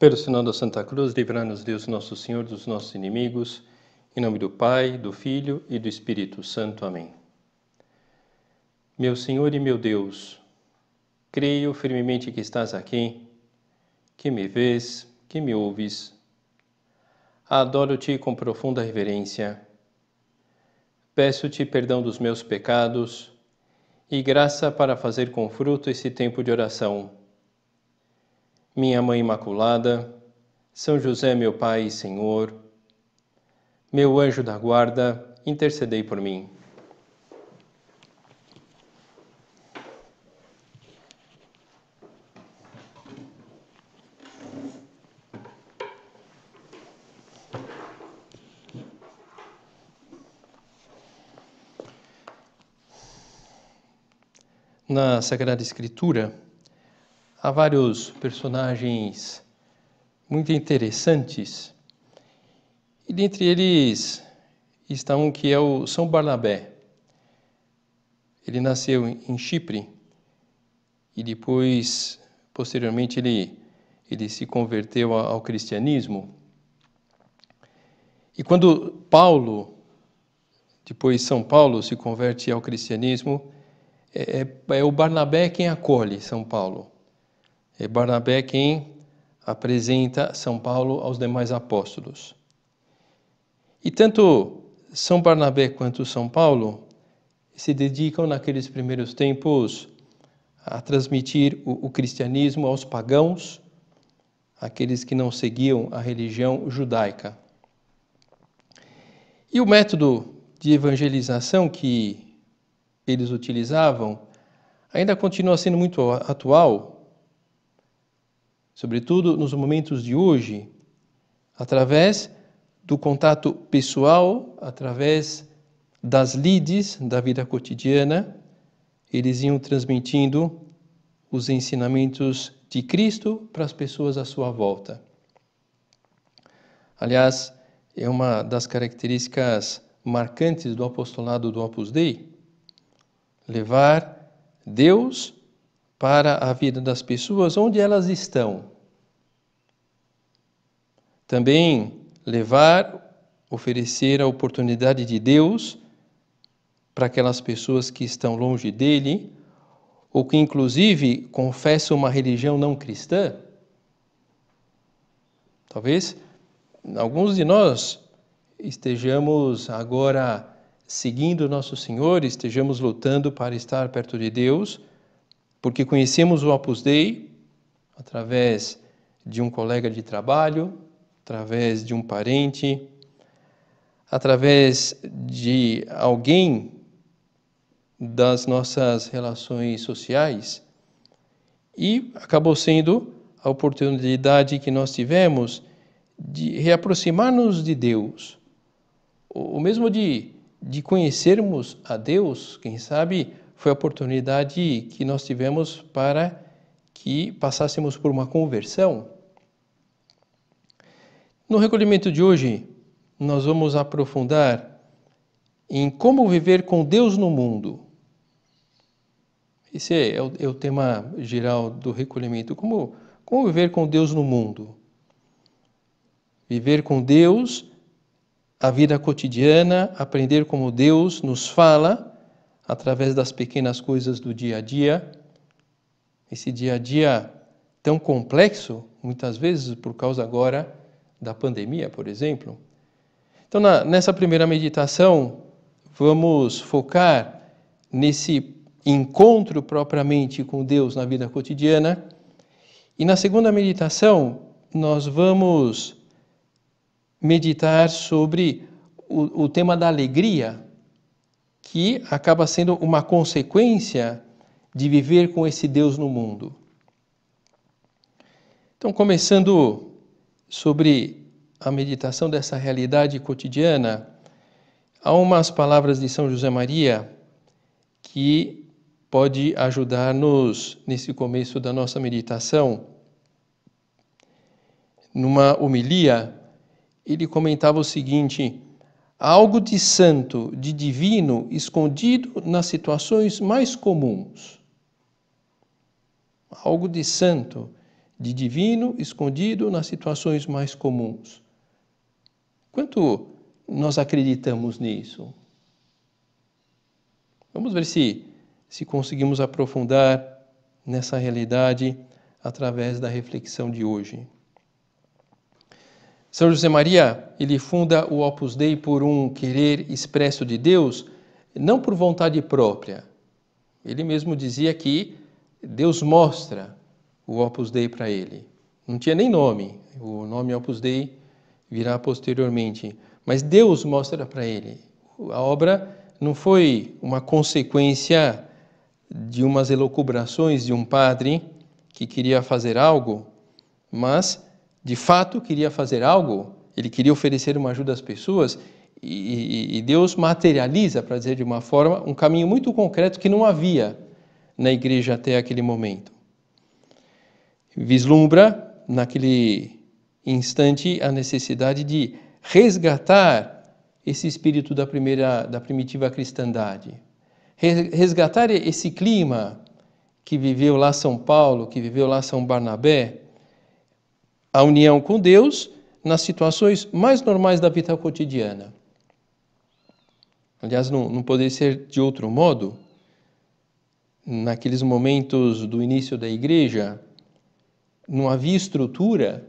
Pelo sinal da Santa Cruz, livrai-nos Deus, nosso Senhor, dos nossos inimigos. Em nome do Pai, do Filho e do Espírito Santo. Amém. Meu Senhor e meu Deus, creio firmemente que estás aqui, que me vês, que me ouves. Adoro-te com profunda reverência. Peço-te perdão dos meus pecados e graça para fazer com fruto esse tempo de oração minha Mãe Imaculada, São José, meu Pai e Senhor, meu anjo da guarda, intercedei por mim. Na Sagrada Escritura, há vários personagens muito interessantes. E dentre eles está um que é o São Barnabé. Ele nasceu em Chipre e depois, posteriormente, ele, ele se converteu ao cristianismo. E quando Paulo, depois São Paulo, se converte ao cristianismo, é, é, é o Barnabé quem acolhe São Paulo. É Barnabé quem apresenta São Paulo aos demais apóstolos. E tanto São Barnabé quanto São Paulo se dedicam naqueles primeiros tempos a transmitir o, o cristianismo aos pagãos, aqueles que não seguiam a religião judaica. E o método de evangelização que eles utilizavam ainda continua sendo muito atual sobretudo nos momentos de hoje, através do contato pessoal, através das lides da vida cotidiana, eles iam transmitindo os ensinamentos de Cristo para as pessoas à sua volta. Aliás, é uma das características marcantes do apostolado do Opus Dei levar Deus para a vida das pessoas onde elas estão. Também levar, oferecer a oportunidade de Deus para aquelas pessoas que estão longe dele, ou que inclusive confessam uma religião não cristã. Talvez alguns de nós estejamos agora seguindo nosso Senhor, estejamos lutando para estar perto de Deus porque conhecemos o Opus Dei através de um colega de trabalho, através de um parente, através de alguém das nossas relações sociais e acabou sendo a oportunidade que nós tivemos de reaproximar-nos de Deus, ou mesmo de, de conhecermos a Deus, quem sabe foi a oportunidade que nós tivemos para que passássemos por uma conversão. No recolhimento de hoje, nós vamos aprofundar em como viver com Deus no mundo. Esse é, é o, é o tema geral do recolhimento. Como, como viver com Deus no mundo? Viver com Deus, a vida cotidiana, aprender como Deus nos fala através das pequenas coisas do dia a dia. Esse dia a dia tão complexo, muitas vezes por causa agora da pandemia, por exemplo. Então, na, nessa primeira meditação, vamos focar nesse encontro propriamente com Deus na vida cotidiana. E na segunda meditação, nós vamos meditar sobre o, o tema da alegria que acaba sendo uma consequência de viver com esse Deus no mundo. Então, começando sobre a meditação dessa realidade cotidiana, há umas palavras de São José Maria que pode ajudar-nos nesse começo da nossa meditação. Numa homilia, ele comentava o seguinte: algo de santo, de divino, escondido nas situações mais comuns. Algo de santo, de divino, escondido nas situações mais comuns. Quanto nós acreditamos nisso? Vamos ver se, se conseguimos aprofundar nessa realidade através da reflexão de hoje. São José Maria, ele funda o Opus Dei por um querer expresso de Deus, não por vontade própria. Ele mesmo dizia que Deus mostra o Opus Dei para ele. Não tinha nem nome, o nome Opus Dei virá posteriormente, mas Deus mostra para ele. A obra não foi uma consequência de umas elucubrações de um padre que queria fazer algo, mas de fato queria fazer algo, ele queria oferecer uma ajuda às pessoas, e, e Deus materializa, para dizer de uma forma, um caminho muito concreto que não havia na igreja até aquele momento. Vislumbra, naquele instante, a necessidade de resgatar esse espírito da, primeira, da primitiva cristandade, resgatar esse clima que viveu lá São Paulo, que viveu lá São Barnabé, a união com Deus nas situações mais normais da vida cotidiana. Aliás, não, não poderia ser de outro modo. Naqueles momentos do início da igreja, não havia estrutura,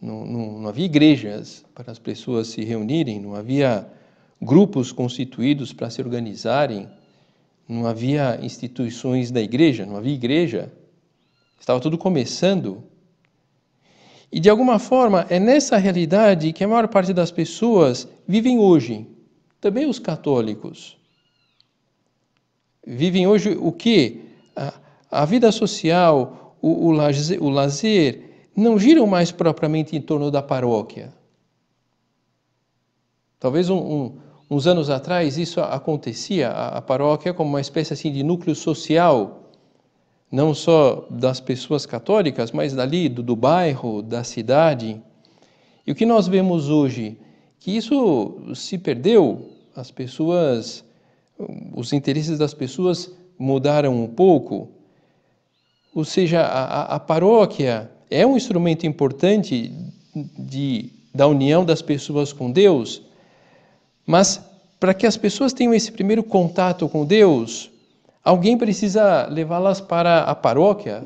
não, não, não havia igrejas para as pessoas se reunirem, não havia grupos constituídos para se organizarem, não havia instituições da igreja, não havia igreja. Estava tudo começando. E de alguma forma é nessa realidade que a maior parte das pessoas vivem hoje, também os católicos. Vivem hoje o que? A, a, vida social, o, o, lazer, o lazer, não giram mais propriamente em torno da paróquia. Talvez um, um, uns anos atrás isso acontecia, a, a paróquia como uma espécie assim de núcleo social não só das pessoas católicas, mas dali, do, do bairro, da cidade. E o que nós vemos hoje? Que isso se perdeu, as pessoas, os interesses das pessoas mudaram um pouco. Ou seja, a, a paróquia é um instrumento importante de, da união das pessoas com Deus, mas para que as pessoas tenham esse primeiro contato com Deus, Alguém precisa levá-las para a paróquia.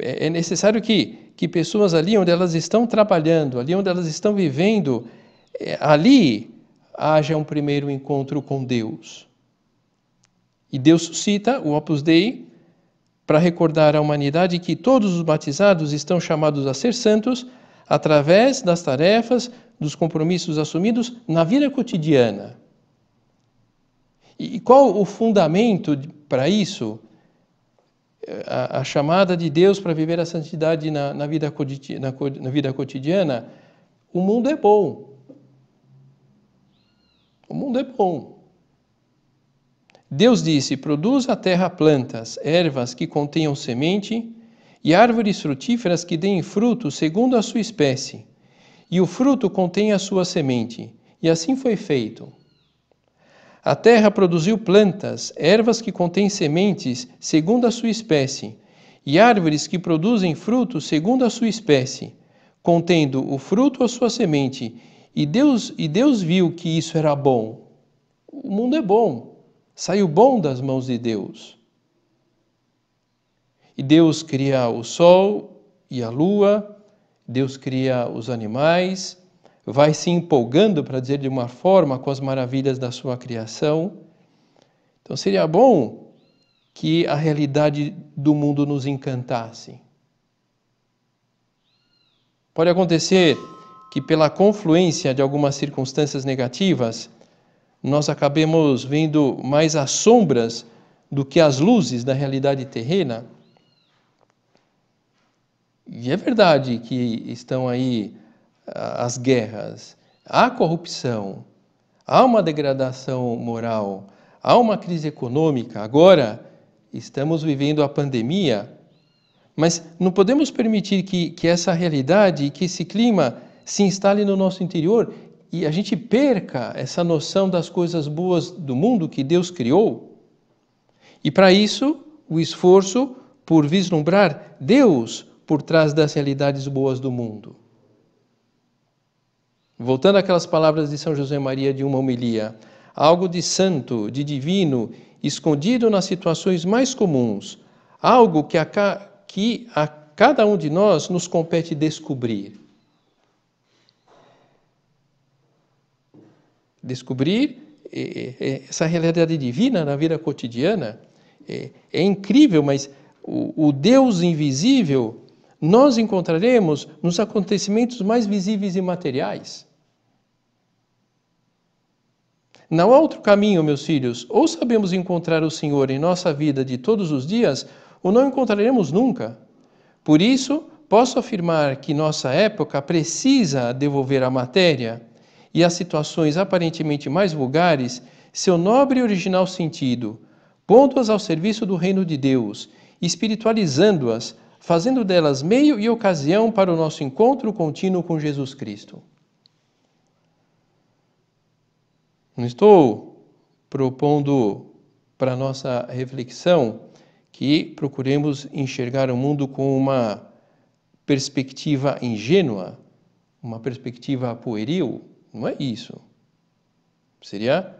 É, é necessário que, que pessoas ali onde elas estão trabalhando, ali onde elas estão vivendo, é, ali haja um primeiro encontro com Deus. E Deus cita o Opus Dei para recordar à humanidade que todos os batizados estão chamados a ser santos através das tarefas, dos compromissos assumidos na vida cotidiana. E qual o fundamento para isso? É, a, a, chamada de Deus para viver a santidade na, na, vida, na, na vida cotidiana, o mundo é bom. O mundo é bom. Deus disse: produz a terra plantas, ervas que contenham semente, e árvores frutíferas que deem fruto segundo a sua espécie, e o fruto contém a sua semente. E assim foi feito. A terra produziu plantas, ervas que contêm sementes, segundo a sua espécie, e árvores que produzem fruto segundo a sua espécie, contendo o fruto a sua semente. E Deus, e Deus viu que isso era bom. O mundo é bom, saiu bom das mãos de Deus. E Deus cria o sol e a lua, Deus cria os animais, vai se empolgando, para dizer de uma forma, com as maravilhas da sua criação. Então seria bom que a realidade do mundo nos encantasse. Pode acontecer que, pela confluência de algumas circunstâncias negativas, nós acabemos vendo mais as sombras do que as luzes da realidade terrena. E é verdade que estão aí as guerras, há corrupção, há uma degradação moral, há uma crise econômica. Agora estamos vivendo a pandemia, mas não podemos permitir que, que essa realidade, que esse clima se instale no nosso interior e a gente perca essa noção das coisas boas do mundo que Deus criou. E para isso, o esforço por vislumbrar Deus por trás das realidades boas do mundo. Voltando àquelas palavras de São José Maria de uma homilia, algo de santo, de divino, escondido nas situações mais comuns, algo que a, que a cada um de nós nos compete descobrir. Descobrir eh, eh, eh, essa realidade divina na vida cotidiana é, é incrível, mas o, o Deus invisível nós encontraremos nos acontecimentos mais visíveis e materiais. Não há outro caminho, meus filhos. Ou sabemos encontrar o Senhor em nossa vida de todos os dias, ou não encontraremos nunca. Por isso, posso afirmar que nossa época precisa devolver à matéria e às situações aparentemente mais vulgares seu nobre e original sentido, pondo-as ao serviço do reino de Deus, espiritualizando-as, fazendo delas meio e ocasião para o nosso encontro contínuo com Jesus Cristo. Não estou propondo para nossa reflexão que procuremos enxergar o mundo com uma perspectiva ingênua, uma perspectiva pueril, não é isso. Seria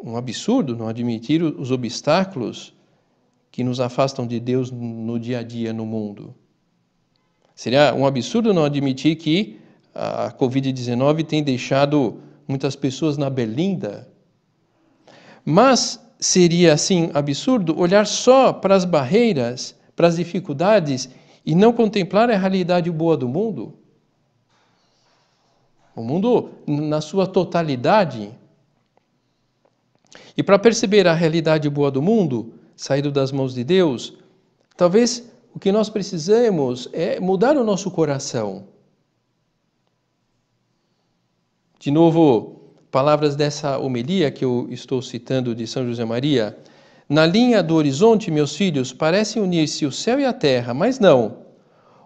um absurdo não admitir os obstáculos que nos afastam de Deus no dia a dia no mundo. Seria um absurdo não admitir que a Covid-19 tem deixado muitas pessoas na Belinda, Mas seria assim absurdo olhar só para as barreiras, para as dificuldades e não contemplar a realidade boa do mundo? O mundo na sua totalidade. E para perceber a realidade boa do mundo, saído das mãos de Deus, talvez o que nós precisamos é mudar o nosso coração. De novo, palavras dessa homilia que eu estou citando de São José Maria. Na linha do horizonte, meus filhos, parecem unir-se o céu e a terra, mas não.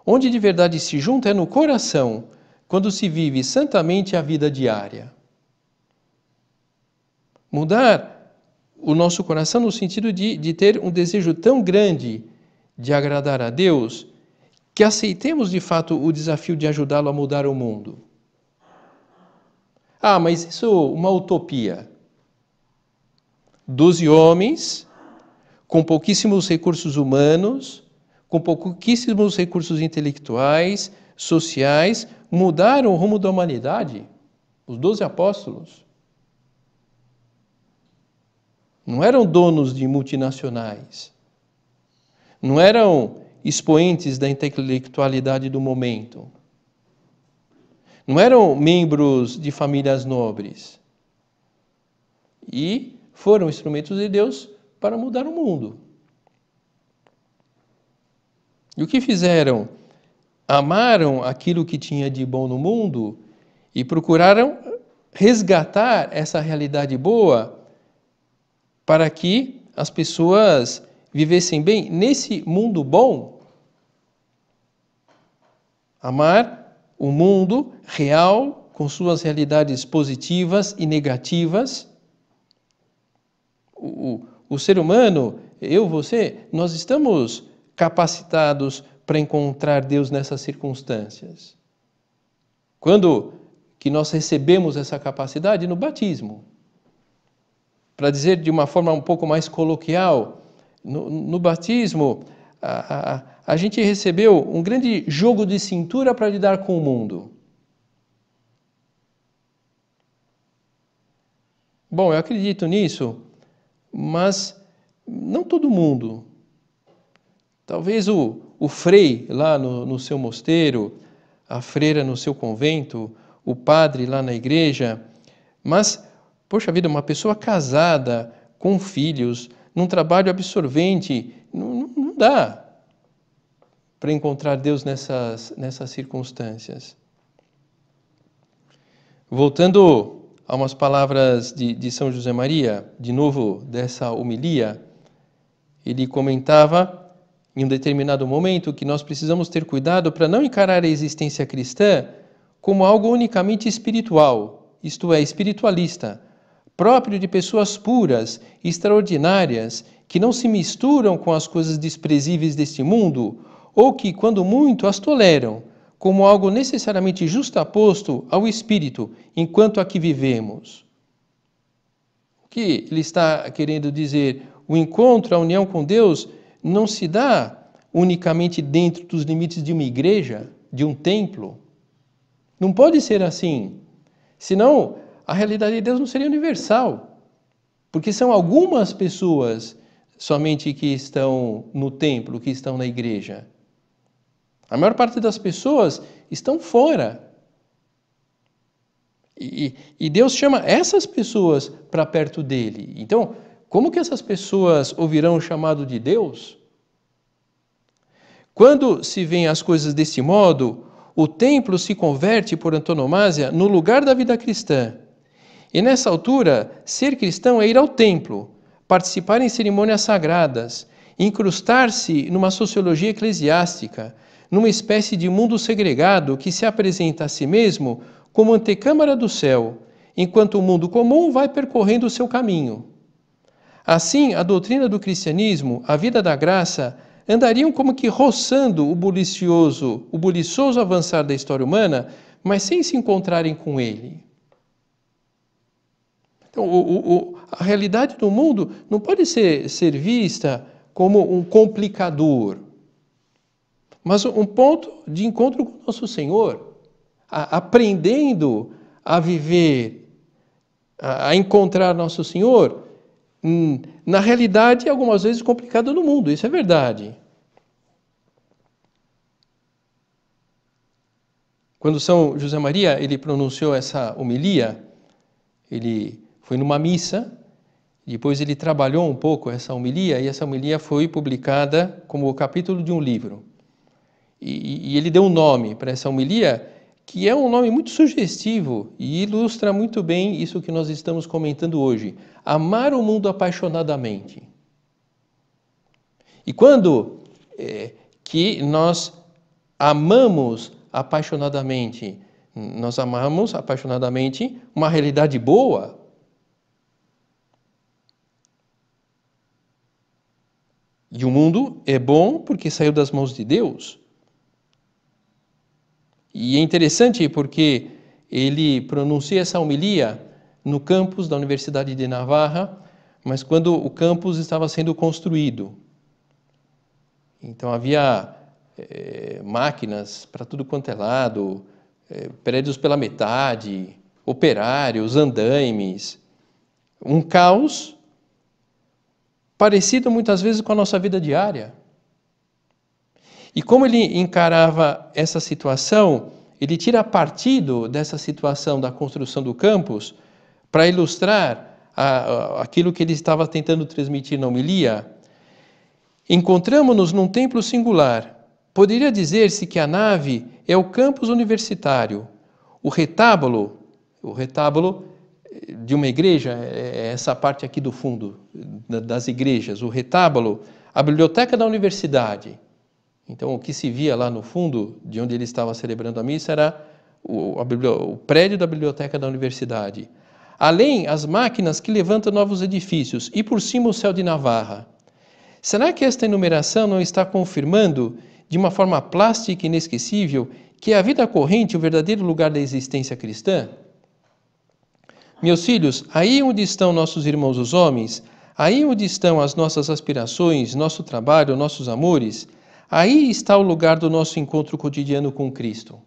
Onde de verdade se junta é no coração, quando se vive santamente a vida diária. Mudar o nosso coração no sentido de, de ter um desejo tão grande de agradar a Deus que aceitemos de fato o desafio de ajudá-lo a mudar o mundo. Ah, mas isso é uma utopia. Doze homens com pouquíssimos recursos humanos, com pouquíssimos recursos intelectuais, sociais, mudaram o rumo da humanidade. Os doze apóstolos não eram donos de multinacionais, não eram expoentes da intelectualidade do momento. Não eram membros de famílias nobres. E foram instrumentos de Deus para mudar o mundo. E o que fizeram? Amaram aquilo que tinha de bom no mundo e procuraram resgatar essa realidade boa para que as pessoas vivessem bem nesse mundo bom. Amar o mundo real, com suas realidades positivas e negativas. O, o, ser humano, eu, você, nós estamos capacitados para encontrar Deus nessas circunstâncias. Quando que nós recebemos essa capacidade? No batismo. Para dizer de uma forma um pouco mais coloquial, no, no batismo, a, a, a gente recebeu um grande jogo de cintura para lidar com o mundo. Bom, eu acredito nisso, mas não todo mundo. Talvez o, o frei lá no, no seu mosteiro, a freira no seu convento, o padre lá na igreja, mas, poxa vida, uma pessoa casada, com filhos, num trabalho absorvente, dá para encontrar Deus nessas, nessas circunstâncias. Voltando a umas palavras de, de São José Maria, de novo dessa homilia, ele comentava em um determinado momento que nós precisamos ter cuidado para não encarar a existência cristã como algo unicamente espiritual, isto é, espiritualista, próprio de pessoas puras, extraordinárias que não se misturam com as coisas desprezíveis deste mundo, ou que, quando muito, as toleram, como algo necessariamente justaposto ao espírito, enquanto aqui vivemos. O que ele está querendo dizer? O encontro, a união com Deus, não se dá unicamente dentro dos limites de uma igreja, de um templo. Não pode ser assim. Senão, a realidade de Deus não seria universal. Porque são algumas pessoas somente que estão no templo, que estão na igreja. A maior parte das pessoas estão fora. E, e Deus chama essas pessoas para perto dele. Então, como que essas pessoas ouvirão o chamado de Deus? Quando se vêem as coisas desse modo, o templo se converte, por antonomasia, no lugar da vida cristã. E nessa altura, ser cristão é ir ao templo, participar em cerimônias sagradas, incrustar-se numa sociologia eclesiástica, numa espécie de mundo segregado que se apresenta a si mesmo como antecâmara do céu, enquanto o mundo comum vai percorrendo o seu caminho. Assim, a doutrina do cristianismo, a vida da graça, andariam como que roçando o bulicioso, o buliçoso avançar da história humana, mas sem se encontrarem com ele. Então, o, o, a realidade do mundo não pode ser, ser vista como um complicador, mas um ponto de encontro com nosso Senhor, a, aprendendo a viver, a, a encontrar nosso Senhor, hum, na realidade, é algumas vezes complicada no mundo, isso é verdade. Quando São José Maria ele pronunciou essa homilia, ele foi numa missa depois ele trabalhou um pouco essa homilia e essa homilia foi publicada como capítulo de um livro. E, e ele deu um nome para essa homilia que é um nome muito sugestivo e ilustra muito bem isso que nós estamos comentando hoje: amar o mundo apaixonadamente. E quando é, que nós amamos apaixonadamente, nós amamos apaixonadamente uma realidade boa, E o mundo é bom porque saiu das mãos de Deus. E é interessante porque ele pronuncia essa homilia no campus da Universidade de Navarra, mas quando o campus estava sendo construído. Então havia é, máquinas para tudo quanto é lado, é, prédios pela metade, operários, andaimes. Um caos parecido muitas vezes com a nossa vida diária. E como ele encarava essa situação, ele tira partido dessa situação da construção do campus para ilustrar a, a, aquilo que ele estava tentando transmitir na homilia. Encontramos-nos num templo singular. Poderia dizer-se que a nave é o campus universitário. O retábulo, o retábulo de uma igreja, é, é essa parte aqui do fundo das igrejas, o retábulo, a biblioteca da universidade. Então, o que se via lá no fundo, de onde ele estava celebrando a missa, era o, a, o prédio da biblioteca da universidade. Além, as máquinas que levantam novos edifícios e por cima o céu de Navarra. Será que esta enumeração não está confirmando, de uma forma plástica e inesquecível, que é a vida corrente é o verdadeiro lugar da existência cristã? Meus filhos, aí onde estão nossos irmãos os homens, aí onde estão as nossas aspirações, nosso trabalho, nossos amores, aí está o lugar do nosso encontro cotidiano com Cristo.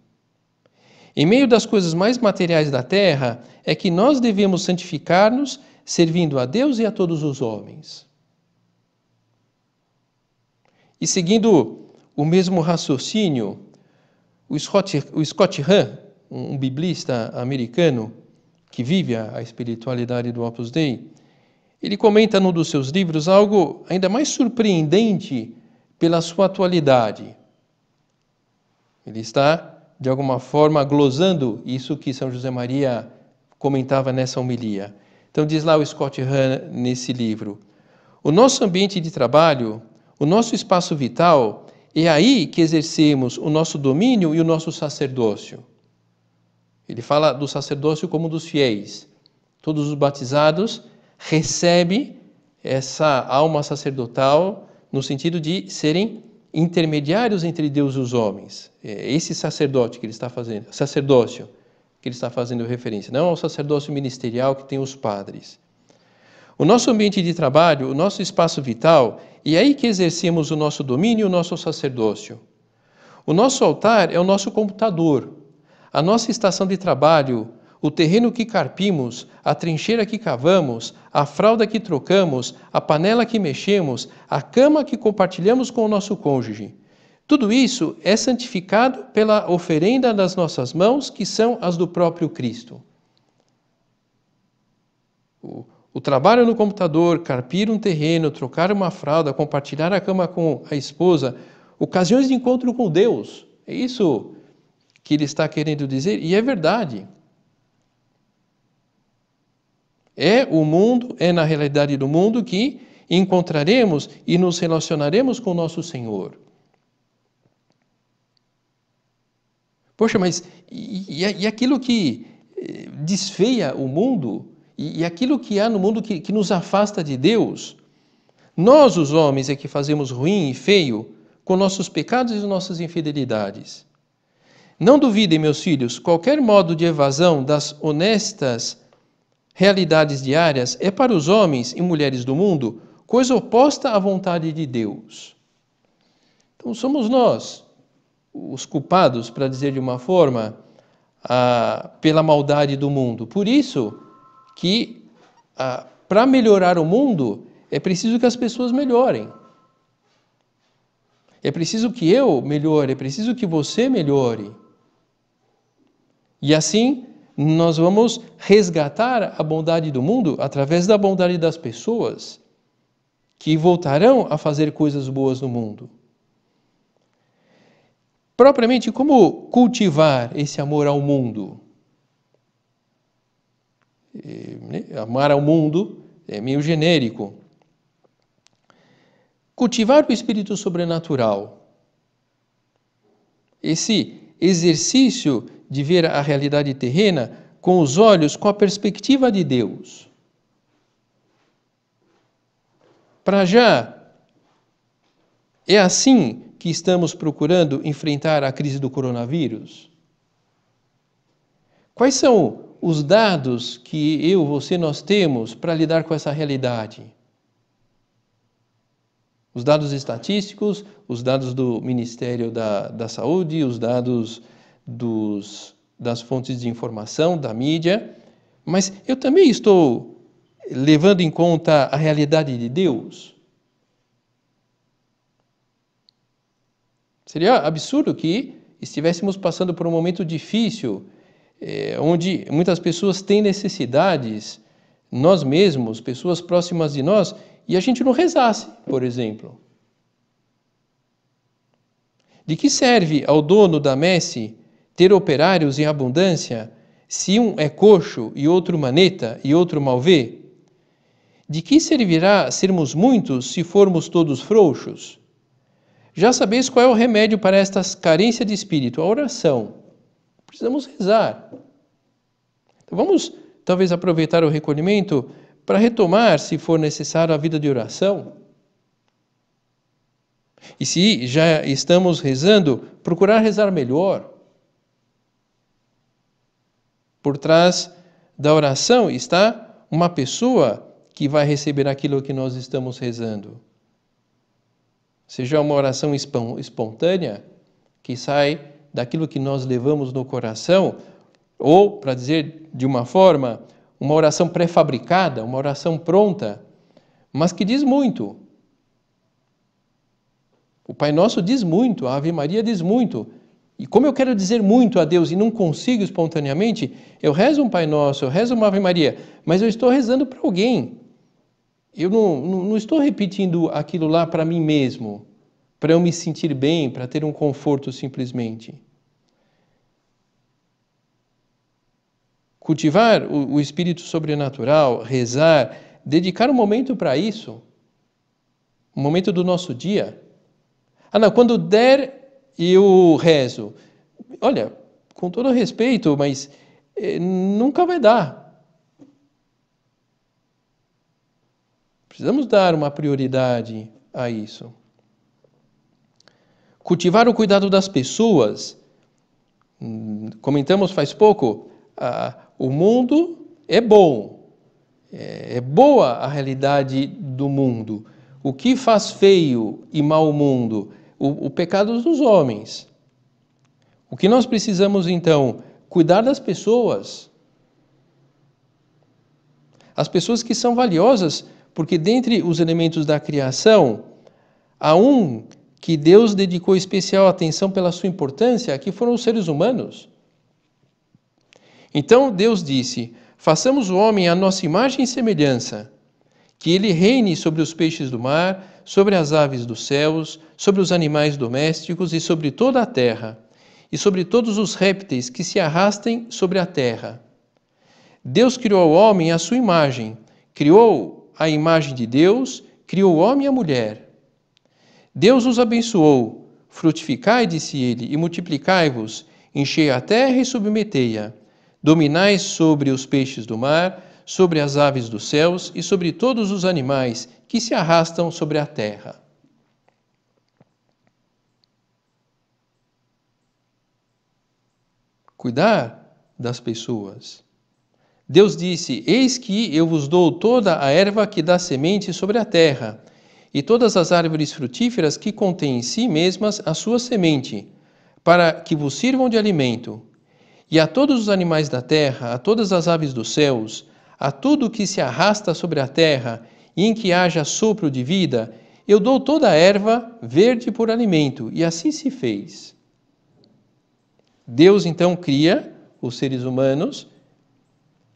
Em meio das coisas mais materiais da terra é que nós devemos santificar-nos, servindo a Deus e a todos os homens. E seguindo o mesmo raciocínio, o Scott, o Scott Hahn, um biblista americano, que vive a, espiritualidade do Opus Dei, ele comenta num dos seus livros algo ainda mais surpreendente pela sua atualidade. Ele está, de alguma forma, glosando isso que São José Maria comentava nessa homilia. Então, diz lá o Scott Hahn nesse livro: O nosso ambiente de trabalho, o nosso espaço vital, é aí que exercemos o nosso domínio e o nosso sacerdócio. Ele fala do sacerdócio como dos fiéis. Todos os batizados recebem essa alma sacerdotal no sentido de serem intermediários entre Deus e os homens. É esse sacerdote que ele está fazendo, sacerdócio que ele está fazendo referência, não ao é sacerdócio ministerial que tem os padres. O nosso ambiente de trabalho, o nosso espaço vital, e é aí que exercemos o nosso domínio e o nosso sacerdócio. O nosso altar é o nosso computador, a nossa estação de trabalho, o terreno que carpimos, a trincheira que cavamos, a fralda que trocamos, a panela que mexemos, a cama que compartilhamos com o nosso cônjuge. Tudo isso é santificado pela oferenda das nossas mãos, que são as do próprio Cristo. O, o trabalho no computador, carpir um terreno, trocar uma fralda, compartilhar a cama com a esposa, ocasiões de encontro com Deus. É isso que ele está querendo dizer, e é verdade. É o mundo, é na realidade do mundo que encontraremos e nos relacionaremos com o nosso Senhor. Poxa, mas e, e aquilo que eh, desfeia o mundo, e, e aquilo que há no mundo que, que nos afasta de Deus, nós, os homens, é que fazemos ruim e feio com nossos pecados e nossas infidelidades. Não duvidem, meus filhos, qualquer modo de evasão das honestas realidades diárias é para os homens e mulheres do mundo coisa oposta à vontade de Deus. Então somos nós os culpados, para dizer de uma forma, a, ah, pela maldade do mundo. Por isso que ah, para melhorar o mundo é preciso que as pessoas melhorem. É preciso que eu melhore, é preciso que você melhore. E assim nós vamos resgatar a bondade do mundo através da bondade das pessoas que voltarão a fazer coisas boas no mundo. Propriamente, como cultivar esse amor ao mundo? Eh, né, amar ao mundo é meio genérico. Cultivar o espírito sobrenatural. Esse exercício de ver a realidade terrena com os olhos, com a perspectiva de Deus. Para já, é assim que estamos procurando enfrentar a crise do coronavírus? Quais são os dados que eu, você, nós temos para lidar com essa realidade? Os dados estatísticos, os dados do Ministério da, da Saúde, os dados dos, das fontes de informação, da mídia, mas eu também estou levando em conta a realidade de Deus. Seria absurdo que estivéssemos passando por um momento difícil, é, onde muitas pessoas têm necessidades, nós mesmos, pessoas próximas de nós, e a gente não rezasse, por exemplo. De que serve ao dono da messe ter operários em abundância, se um é coxo e outro maneta e outro mal vê? De que servirá sermos muitos se formos todos frouxos? Já sabeis qual é o remédio para esta carência de espírito, a oração. Precisamos rezar. Então vamos talvez aproveitar o recolhimento para retomar, se for necessário, a vida de oração. E se já estamos rezando, procurar rezar melhor. Por trás da oração está uma pessoa que vai receber aquilo que nós estamos rezando. Seja uma oração espontânea, que sai daquilo que nós levamos no coração, ou, para dizer de uma forma, uma oração pré-fabricada, uma oração pronta, mas que diz muito. O Pai Nosso diz muito, a Ave Maria diz muito, e como eu quero dizer muito a Deus e não consigo espontaneamente, eu rezo um Pai Nosso, eu rezo uma Ave Maria, mas eu estou rezando para alguém. Eu não, não, não estou repetindo aquilo lá para mim mesmo, para eu me sentir bem, para ter um conforto simplesmente. Cultivar o, o espírito sobrenatural, rezar, dedicar um momento para isso, um momento do nosso dia. Ah, não, quando der eu rezo. Olha, com todo respeito, mas é, nunca vai dar. Precisamos dar uma prioridade a isso. Cultivar o cuidado das pessoas. Comentamos faz pouco, ah, o mundo é bom, é, é boa a realidade do mundo. O que faz feio e mal o mundo? o, o pecado dos homens. O que nós precisamos então? Cuidar das pessoas. As pessoas que são valiosas, porque dentre os elementos da criação, há um que Deus dedicou especial atenção pela sua importância, que foram os seres humanos. Então Deus disse: Façamos o homem à nossa imagem e semelhança, que ele reine sobre os peixes do mar, sobre as aves dos céus, sobre os animais domésticos e sobre toda a terra, e sobre todos os répteis que se arrastem sobre a terra. Deus criou o homem à sua imagem, criou a imagem de Deus, criou o homem e a mulher. Deus os abençoou. Frutificai, disse ele, e multiplicai-vos, enchei a terra e submetei-a. Dominai sobre os peixes do mar, sobre as aves dos céus e sobre todos os animais que se arrastam sobre a terra. Cuidar das pessoas. Deus disse: Eis que eu vos dou toda a erva que dá semente sobre a terra, e todas as árvores frutíferas que contêm em si mesmas a sua semente, para que vos sirvam de alimento. E a todos os animais da terra, a todas as aves dos céus, a tudo que se arrasta sobre a terra e em que haja sopro de vida, eu dou toda a erva verde por alimento. E assim se fez. Deus então cria os seres humanos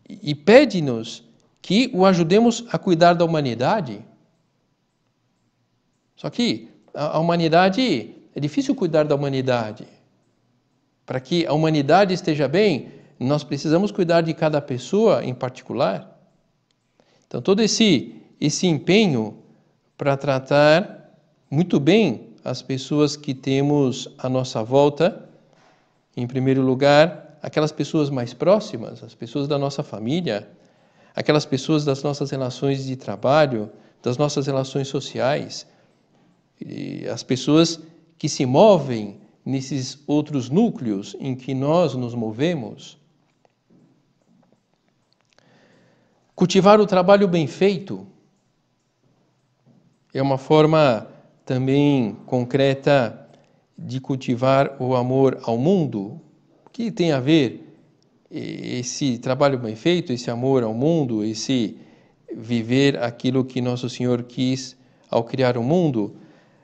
e pede-nos que o ajudemos a cuidar da humanidade. Só que a humanidade, é difícil cuidar da humanidade. Para que a humanidade esteja bem, nós precisamos cuidar de cada pessoa em particular. Então, todo esse esse empenho para tratar muito bem as pessoas que temos à nossa volta. Em primeiro lugar, aquelas pessoas mais próximas, as pessoas da nossa família, aquelas pessoas das nossas relações de trabalho, das nossas relações sociais, as pessoas que se movem nesses outros núcleos em que nós nos movemos. Cultivar o trabalho bem feito é uma forma também concreta de cultivar o amor ao mundo, que tem a ver eh, esse trabalho bem feito, esse amor ao mundo, esse viver aquilo que nosso Senhor quis ao criar o mundo,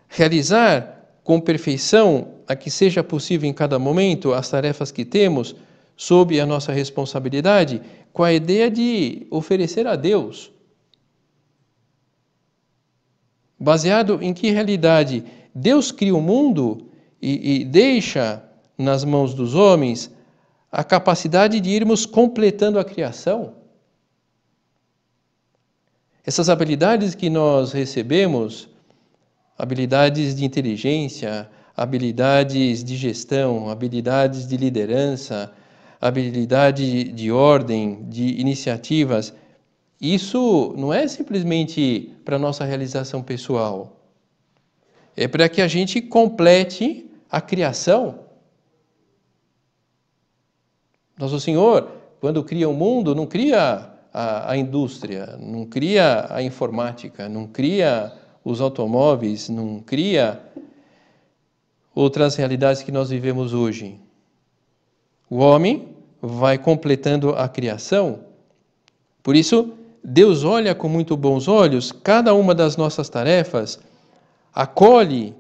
realizar com perfeição a que seja possível em cada momento as tarefas que temos sob a nossa responsabilidade, com a ideia de oferecer a Deus baseado em que realidade Deus cria o mundo e, e deixa nas mãos dos homens a capacidade de irmos completando a criação. Essas habilidades que nós recebemos, habilidades de inteligência, habilidades de gestão, habilidades de liderança, habilidade de ordem, de iniciativas, isso não é simplesmente para nossa realização pessoal. É para que a gente complete a criação. Nosso Senhor, quando cria o mundo, não cria a, a indústria, não cria a informática, não cria os automóveis, não cria outras realidades que nós vivemos hoje. O homem vai completando a criação. Por isso, Deus olha com muito bons olhos cada uma das nossas tarefas, acolhe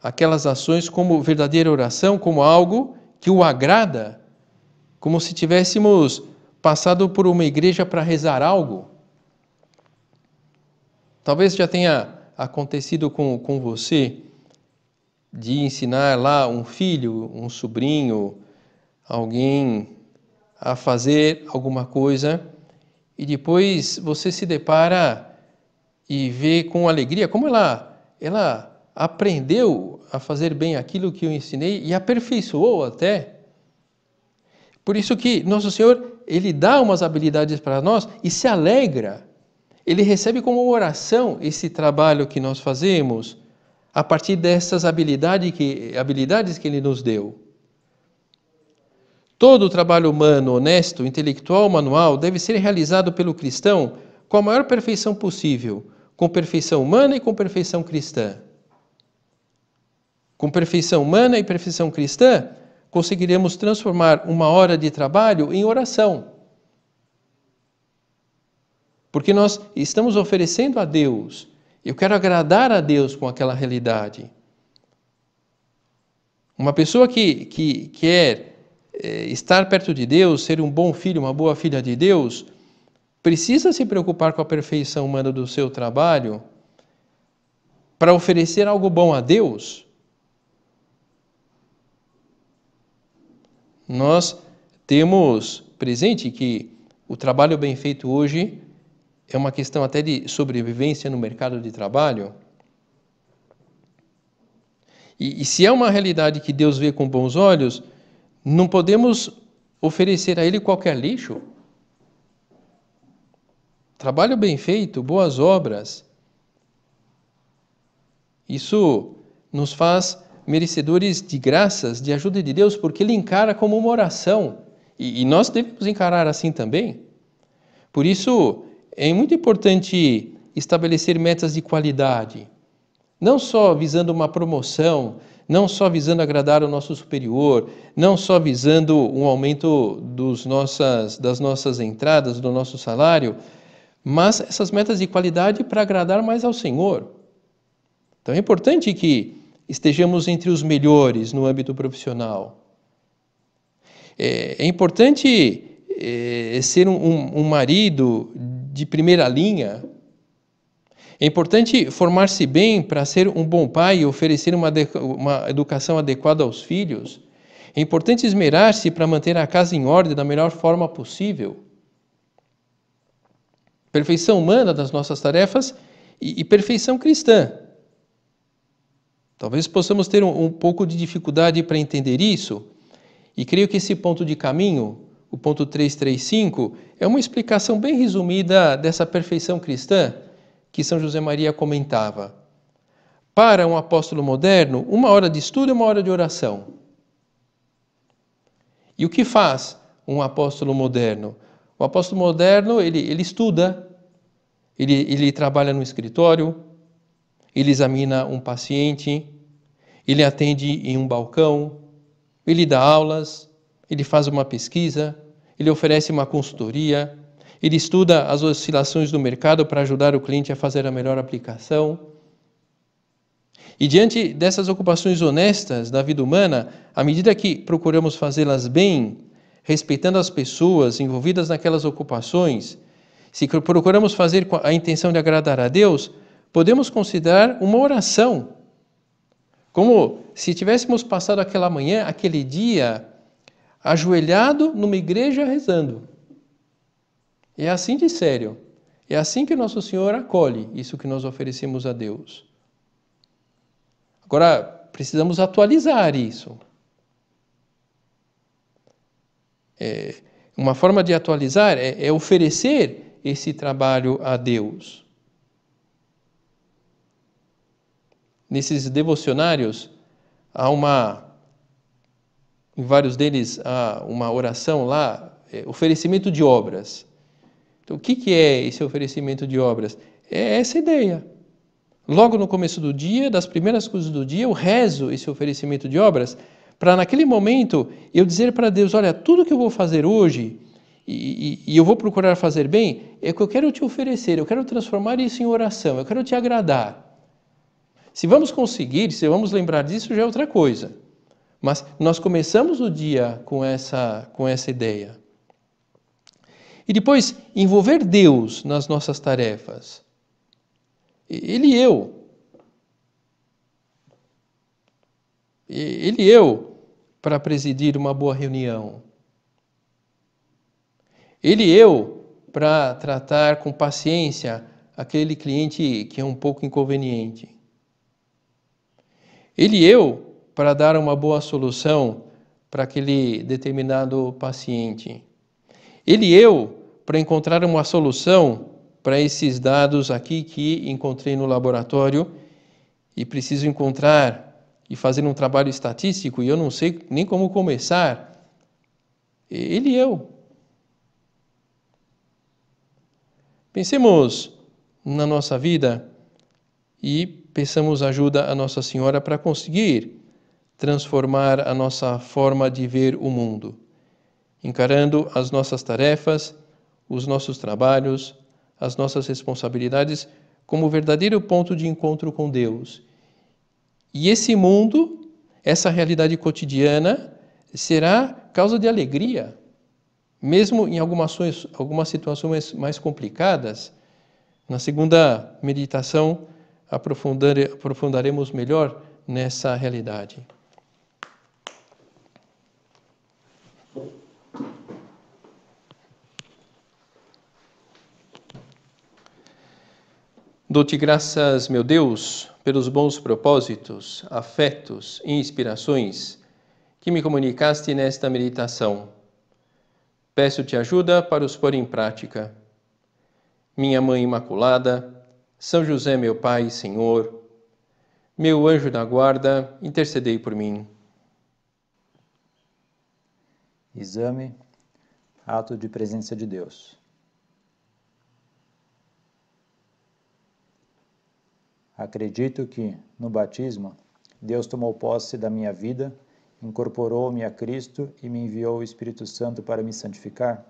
aquelas ações como verdadeira oração, como algo que o agrada, como se tivéssemos passado por uma igreja para rezar algo. Talvez já tenha acontecido com, com você de ensinar lá um filho, um sobrinho, alguém a fazer alguma coisa e depois você se depara e vê com alegria como ela, ela aprendeu a fazer bem aquilo que eu ensinei e aperfeiçoou até. Por isso que nosso Senhor, ele dá umas habilidades para nós e se alegra. Ele recebe como oração esse trabalho que nós fazemos a partir dessas habilidades que, habilidades que ele nos deu. Todo o trabalho humano, honesto, intelectual, manual deve ser realizado pelo cristão com a maior perfeição possível, com perfeição humana e com perfeição cristã. Com perfeição humana e perfeição cristã, conseguiremos transformar uma hora de trabalho em oração. Porque nós estamos oferecendo a Deus, eu quero agradar a Deus com aquela realidade. Uma pessoa que, que quer é é, estar perto de Deus, ser um bom filho, uma boa filha de Deus, precisa se preocupar com a perfeição humana do seu trabalho para oferecer algo bom a Deus? Nós temos presente que o trabalho bem feito hoje é uma questão até de sobrevivência no mercado de trabalho. E, e se é uma realidade que Deus vê com bons olhos, não podemos oferecer a Ele qualquer lixo. Trabalho bem feito, boas obras. Isso nos faz merecedores de graças, de ajuda de Deus, porque Ele encara como uma oração. E, e nós devemos encarar assim também. Por isso, é muito importante estabelecer metas de qualidade, não só visando uma promoção, não só visando agradar o nosso superior, não só visando um aumento dos nossas, das nossas entradas, do nosso salário, mas essas metas de qualidade para agradar mais ao Senhor. Então é importante que estejamos entre os melhores no âmbito profissional. É, é importante é, ser um, um marido de primeira linha é importante formar-se bem para ser um bom pai e oferecer uma, uma educação adequada aos filhos. É importante esmerar-se para manter a casa em ordem da melhor forma possível. Perfeição humana das nossas tarefas e, e perfeição cristã. Talvez possamos ter um, um pouco de dificuldade para entender isso, e creio que esse ponto de caminho, o ponto 335, é uma explicação bem resumida dessa perfeição cristã que São José Maria comentava. Para um apóstolo moderno, uma hora de estudo é uma hora de oração. E o que faz um apóstolo moderno? O apóstolo moderno, ele, ele estuda, ele, ele trabalha no escritório, ele examina um paciente, ele atende em um balcão, ele dá aulas, ele faz uma pesquisa, ele oferece uma consultoria, ele estuda as oscilações do mercado para ajudar o cliente a fazer a melhor aplicação. E diante dessas ocupações honestas da vida humana, à medida que procuramos fazê-las bem, respeitando as pessoas envolvidas naquelas ocupações, se procuramos fazer com a intenção de agradar a Deus, podemos considerar uma oração. Como se tivéssemos passado aquela manhã, aquele dia, ajoelhado numa igreja rezando. É assim de sério. É assim que Nosso Senhor acolhe isso que nós oferecemos a Deus. Agora, precisamos atualizar isso. É, uma forma de atualizar é, é oferecer esse trabalho a Deus. Nesses devocionários, há uma. Em vários deles, há uma oração lá, é, oferecimento de obras. Então, o que, que é esse oferecimento de obras? É essa ideia. Logo no começo do dia, das primeiras coisas do dia, eu rezo esse oferecimento de obras para, naquele momento, eu dizer para Deus: olha, tudo que eu vou fazer hoje e, e, e eu vou procurar fazer bem, é que eu quero te oferecer, eu quero transformar isso em oração, eu quero te agradar. Se vamos conseguir, se vamos lembrar disso, já é outra coisa. Mas nós começamos o dia com essa, com essa ideia. E depois, envolver Deus nas nossas tarefas. Ele e eu. Ele e eu para presidir uma boa reunião. Ele e eu para tratar com paciência aquele cliente que é um pouco inconveniente. Ele e eu para dar uma boa solução para aquele determinado paciente. Ele e eu, para encontrar uma solução para esses dados aqui que encontrei no laboratório e preciso encontrar e fazer um trabalho estatístico e eu não sei nem como começar. Ele e eu. Pensemos na nossa vida e peçamos ajuda a Nossa Senhora para conseguir transformar a nossa forma de ver o mundo encarando as nossas tarefas, os nossos trabalhos, as nossas responsabilidades como verdadeiro ponto de encontro com Deus. E esse mundo, essa realidade cotidiana, será causa de alegria, mesmo em algumas, algumas situações mais complicadas. Na segunda meditação, aprofundaremos melhor nessa realidade. Dou-te graças, meu Deus, pelos bons propósitos, afetos e inspirações que me comunicaste nesta meditação. Peço-te ajuda para os pôr em prática. Minha Mãe Imaculada, São José, meu Pai, Senhor, meu anjo da guarda, intercedei por mim. Exame, ato de presença de Deus. Acredito que, no batismo, Deus tomou posse da minha vida, incorporou-me a Cristo e me enviou o Espírito Santo para me santificar.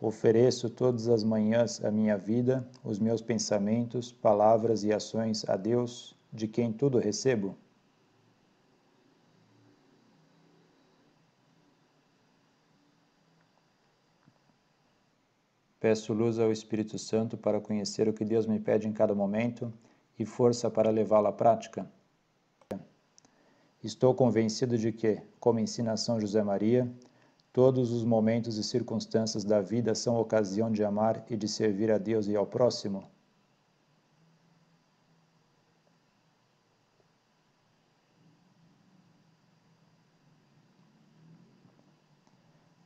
Ofereço todas as manhãs a minha vida, os meus pensamentos, palavras e ações a Deus, de quem tudo recebo. Peço luz ao Espírito Santo para conhecer o que Deus me pede em cada momento e força para levá-lo à prática. Estou convencido de que, como ensina São José Maria, todos os momentos e circunstâncias da vida são ocasião de amar e de servir a Deus e ao próximo.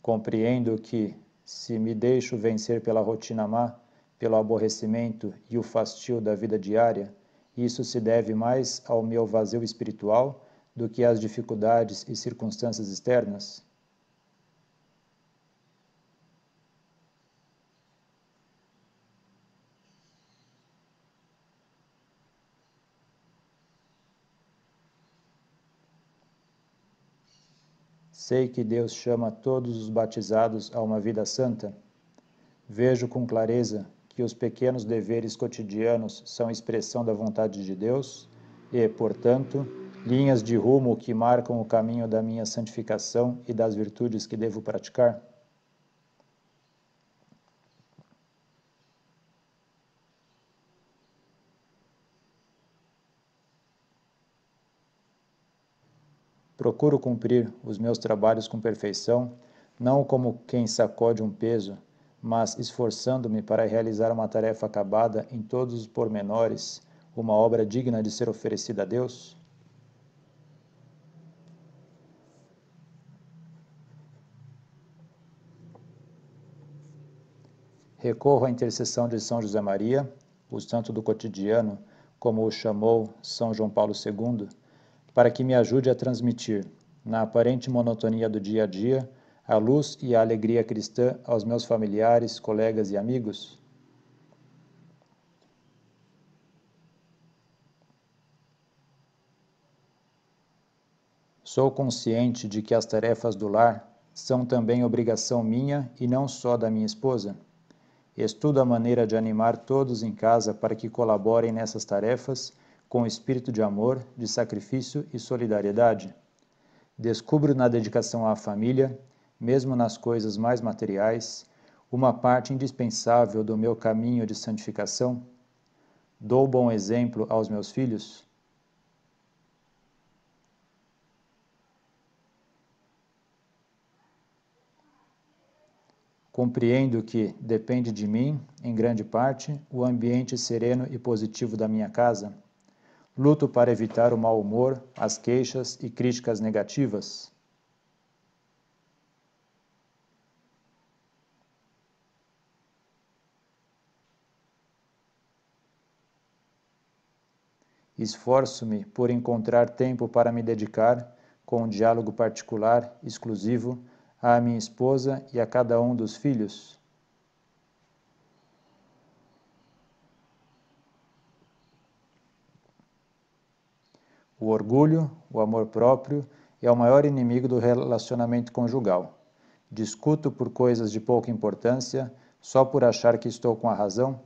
Compreendo que se me deixo vencer pela rotina má, pelo aborrecimento e o fastio da vida diária, isso se deve mais ao meu vazio espiritual do que às dificuldades e circunstâncias externas? Sei que Deus chama todos os batizados a uma vida santa. Vejo com clareza que os pequenos deveres cotidianos são expressão da vontade de Deus e, portanto, linhas de rumo que marcam o caminho da minha santificação e das virtudes que devo praticar. Procuro cumprir os meus trabalhos com perfeição, não como quem sacode um peso, mas esforçando-me para realizar uma tarefa acabada em todos os pormenores, uma obra digna de ser oferecida a Deus? Recorro à intercessão de São José Maria, o santo do cotidiano, como o chamou São João Paulo II para que me ajude a transmitir, na aparente monotonia do dia a dia, a luz e a alegria cristã aos meus familiares, colegas e amigos? Sou consciente de que as tarefas do lar são também obrigação minha e não só da minha esposa. Estudo a maneira de animar todos em casa para que colaborem nessas tarefas com espírito de amor, de sacrifício e solidariedade. Descubro na dedicação à família, mesmo nas coisas mais materiais, uma parte indispensável do meu caminho de santificação? Dou bom exemplo aos meus filhos? Compreendo que depende de mim, em grande parte, o ambiente sereno e positivo da minha casa Luto para evitar o mau humor, as queixas e críticas negativas. Esforço-me por encontrar tempo para me dedicar, com um diálogo particular, exclusivo, à minha esposa e a cada um dos filhos. O orgulho, o amor próprio é o maior inimigo do relacionamento conjugal. Discuto por coisas de pouca importância só por achar que estou com a razão?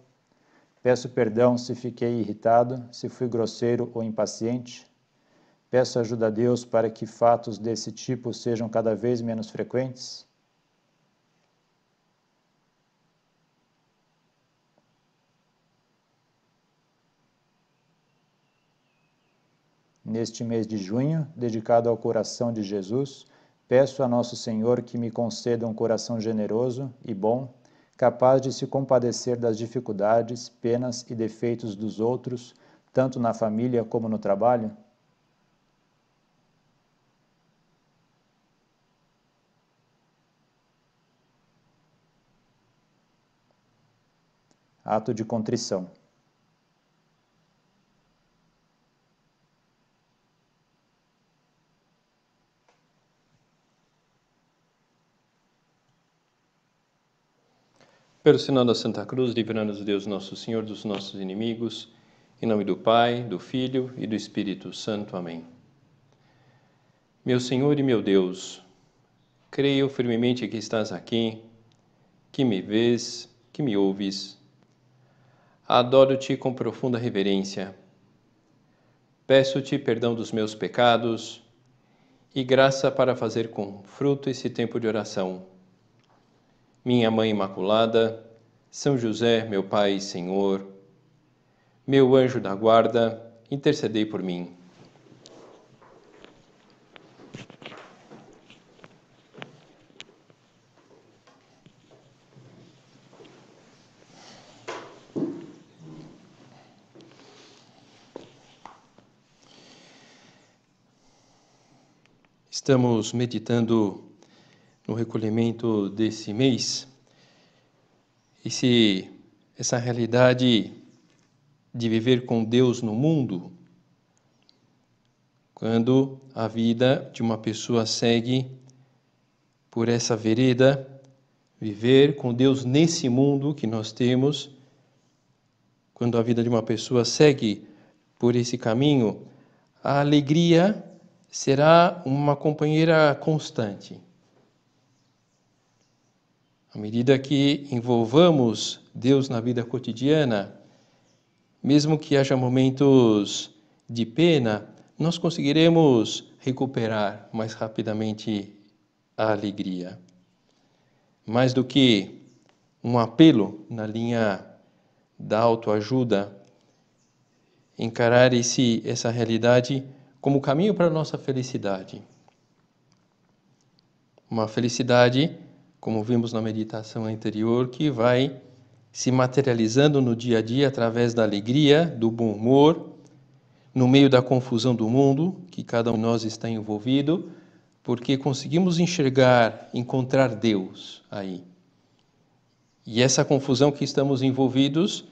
Peço perdão se fiquei irritado, se fui grosseiro ou impaciente. Peço ajuda a Deus para que fatos desse tipo sejam cada vez menos frequentes. neste mês de junho, dedicado ao coração de Jesus, peço a Nosso Senhor que me conceda um coração generoso e bom, capaz de se compadecer das dificuldades, penas e defeitos dos outros, tanto na família como no trabalho? Ato de contrição. Pelo sinal da Santa Cruz, livrando nos Deus nosso Senhor dos nossos inimigos, em nome do Pai, do Filho e do Espírito Santo. Amém. Meu Senhor e meu Deus, creio firmemente que estás aqui, que me vês, que me ouves. Adoro-te com profunda reverência. Peço-te perdão dos meus pecados e graça para fazer com fruto esse tempo de oração minha Mãe Imaculada, São José, meu Pai e Senhor, meu anjo da guarda, intercedei por mim. Estamos meditando no recolhimento desse mês, esse, essa realidade de viver com Deus no mundo, quando a vida de uma pessoa segue por essa vereda, viver com Deus nesse mundo que nós temos, quando a vida de uma pessoa segue por esse caminho, a alegria será uma companheira constante. À medida que envolvamos Deus na vida cotidiana, mesmo que haja momentos de pena, nós conseguiremos recuperar mais rapidamente a alegria. Mais do que um apelo na linha da autoajuda, encarar esse, essa realidade como caminho para a nossa felicidade. Uma felicidade como vimos na meditação anterior, que vai se materializando no dia a dia através da alegria, do bom humor, no meio da confusão do mundo que cada um de nós está envolvido, porque conseguimos enxergar, encontrar Deus aí. E essa confusão que estamos envolvidos,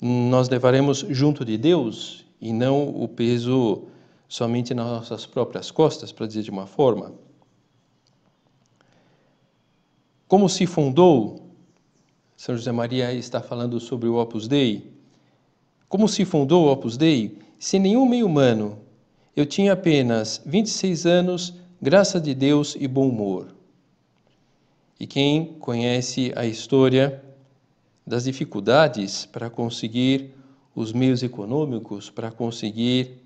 nós levaremos junto de Deus e não o peso somente nas nossas próprias costas, para dizer de uma forma. Como se fundou? São José Maria está falando sobre o Opus Dei. Como se fundou o Opus Dei? Sem nenhum meio humano. Eu tinha apenas 26 anos, graça de Deus e bom humor. E quem conhece a história das dificuldades para conseguir os meios econômicos, para conseguir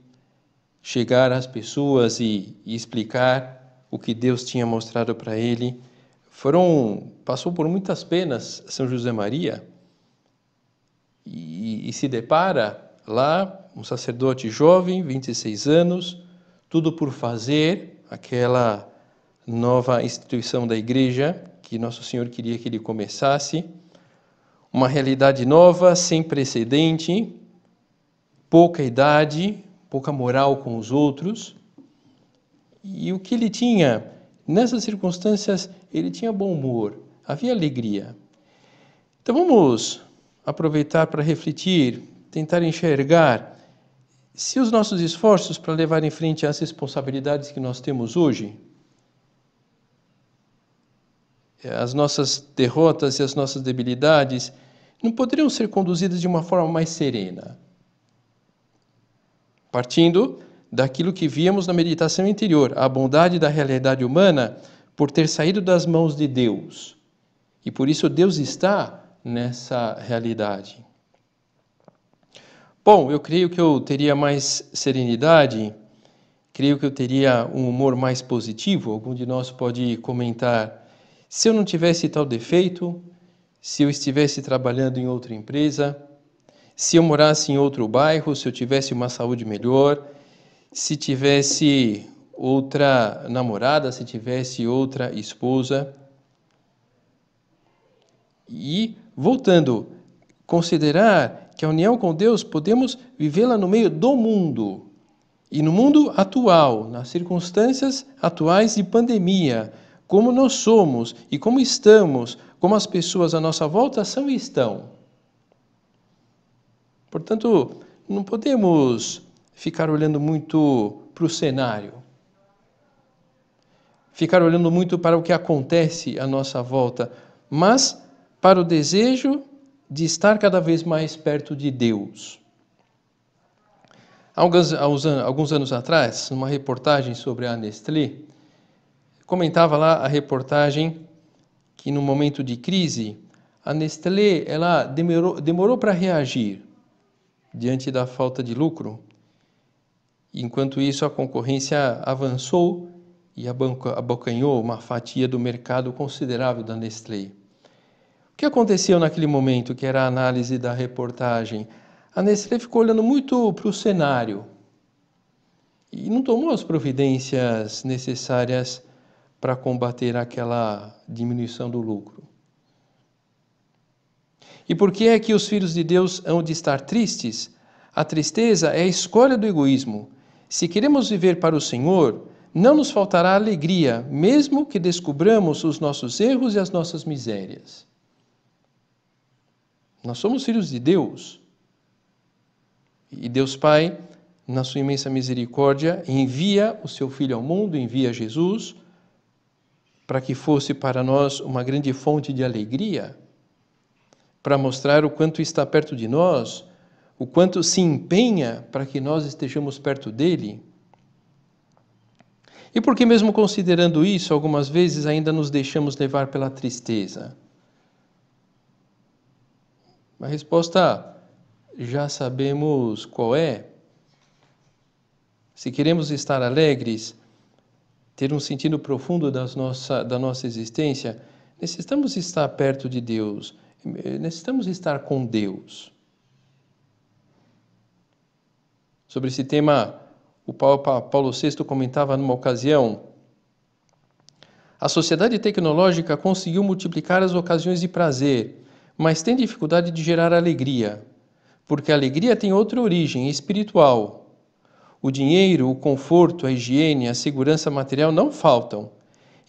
chegar às pessoas e, e explicar o que Deus tinha mostrado para ele, foram passou por muitas penas São José Maria e, e se depara lá um sacerdote jovem, 26 anos, tudo por fazer aquela nova instituição da igreja que Nosso Senhor queria que ele começasse, uma realidade nova, sem precedente, pouca idade, pouca moral com os outros. E o que ele tinha nessas circunstâncias ele tinha bom humor, havia alegria. Então vamos aproveitar para refletir, tentar enxergar se os nossos esforços para levar em frente as responsabilidades que nós temos hoje, as nossas derrotas e as nossas debilidades, não poderiam ser conduzidas de uma forma mais serena. Partindo daquilo que víamos na meditação interior, a bondade da realidade humana por ter saído das mãos de Deus. E por isso Deus está nessa realidade. Bom, eu creio que eu teria mais serenidade, creio que eu teria um humor mais positivo. Algum de nós pode comentar: se eu não tivesse tal defeito, se eu estivesse trabalhando em outra empresa, se eu morasse em outro bairro, se eu tivesse uma saúde melhor, se tivesse outra namorada, se tivesse outra esposa. E, voltando, considerar que a união com Deus podemos vivê-la no meio do mundo. E no mundo atual, nas circunstâncias atuais de pandemia, como nós somos e como estamos, como as pessoas à nossa volta são e estão. Portanto, não podemos ficar olhando muito para o cenário ficar olhando muito para o que acontece à nossa volta, mas para o desejo de estar cada vez mais perto de Deus. Alguns, alguns anos atrás, numa reportagem sobre a Nestlé, comentava lá a reportagem que no momento de crise a Nestlé ela demorou, demorou para reagir diante da falta de lucro. Enquanto isso, a concorrência avançou e abocanhou uma fatia do mercado considerável da Nestlé. O que aconteceu naquele momento, que era a análise da reportagem? A Nestlé ficou olhando muito para o cenário e não tomou as providências necessárias para combater aquela diminuição do lucro. E por que é que os filhos de Deus hão de estar tristes? A tristeza é a escolha do egoísmo. Se queremos viver para o Senhor, não nos faltará alegria, mesmo que descubramos os nossos erros e as nossas misérias. Nós somos filhos de Deus. E Deus Pai, na sua imensa misericórdia, envia o seu Filho ao mundo, envia Jesus, para que fosse para nós uma grande fonte de alegria, para mostrar o quanto está perto de nós, o quanto se empenha para que nós estejamos perto dele e por que, mesmo considerando isso, algumas vezes ainda nos deixamos levar pela tristeza? A resposta já sabemos qual é. Se queremos estar alegres, ter um sentido profundo das nossa, da nossa existência, necessitamos estar perto de Deus, eh, necessitamos estar com Deus. Sobre esse tema, o Papa Paulo VI comentava numa ocasião: A sociedade tecnológica conseguiu multiplicar as ocasiões de prazer, mas tem dificuldade de gerar alegria, porque a alegria tem outra origem espiritual. O dinheiro, o conforto, a higiene, a segurança material não faltam.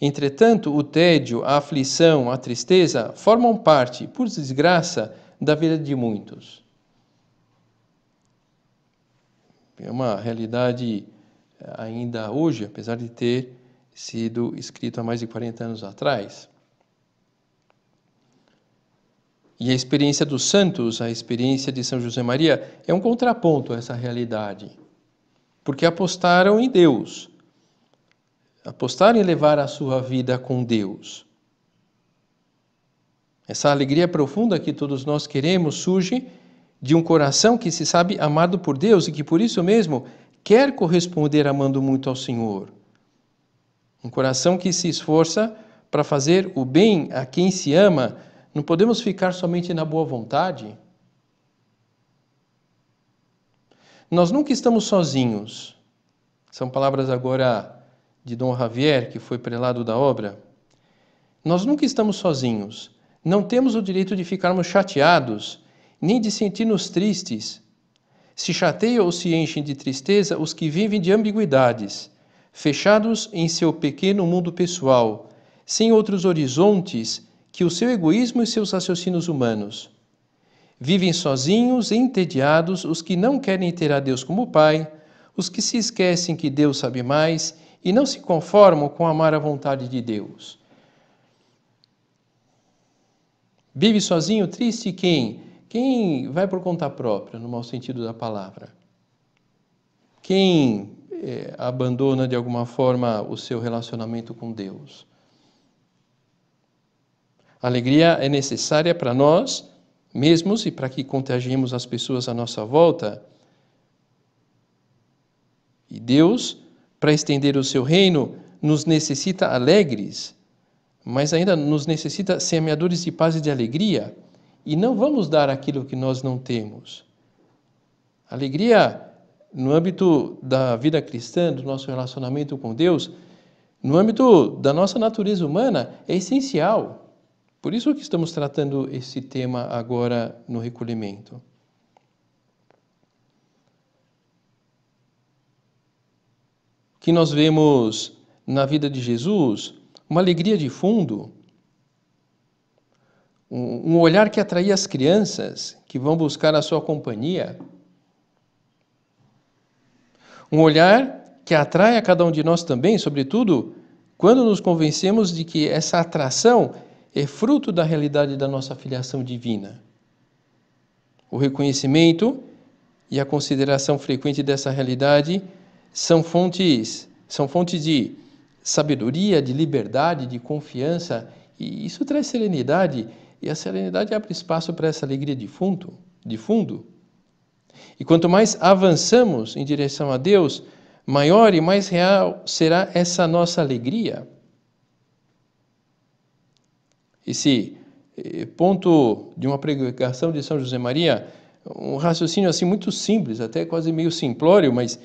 Entretanto, o tédio, a aflição, a tristeza formam parte, por desgraça, da vida de muitos. É uma realidade eh, ainda hoje, apesar de ter sido escrito há mais de 40 anos atrás. E a experiência dos santos, a experiência de São José Maria, é um contraponto a essa realidade. Porque apostaram em Deus, apostaram em levar a sua vida com Deus. Essa alegria profunda que todos nós queremos surge de um coração que se sabe amado por Deus e que por isso mesmo quer corresponder amando muito ao Senhor. Um coração que se esforça para fazer o bem a quem se ama, não podemos ficar somente na boa vontade. Nós nunca estamos sozinhos. São palavras agora de Dom Javier, que foi prelado da obra. Nós nunca estamos sozinhos. Não temos o direito de ficarmos chateados nem de sentir-nos tristes. Se chateiam ou se enchem de tristeza os que vivem de ambiguidades, fechados em seu pequeno mundo pessoal, sem outros horizontes que o seu egoísmo e seus raciocínios humanos. Vivem sozinhos, entediados, os que não querem ter a Deus como Pai, os que se esquecem que Deus sabe mais e não se conformam com amar a vontade de Deus. Vive sozinho, triste quem, quem vai por conta própria, no mau sentido da palavra? Quem é, abandona de alguma forma o seu relacionamento com Deus? A alegria é necessária para nós mesmos e para que contagiemos as pessoas à nossa volta. E Deus, para estender o seu reino, nos necessita alegres, mas ainda nos necessita semeadores de paz e de alegria e não vamos dar aquilo que nós não temos. Alegria no âmbito da vida cristã, do nosso relacionamento com Deus, no âmbito da nossa natureza humana, é essencial. Por isso que estamos tratando esse tema agora no recolhimento. Que nós vemos na vida de Jesus uma alegria de fundo, um olhar que atraía as crianças que vão buscar a sua companhia, um olhar que atrai a cada um de nós também, sobretudo quando nos convencemos de que essa atração é fruto da realidade da nossa filiação divina. O reconhecimento e a consideração frequente dessa realidade são fontes, são fontes de sabedoria, de liberdade, de confiança, e isso traz serenidade e a serenidade abre espaço para essa alegria de fundo, de fundo. E quanto mais avançamos em direção a Deus, maior e mais real será essa nossa alegria. Esse eh, ponto de uma pregação de São José Maria, um raciocínio assim muito simples, até quase meio simplório, mas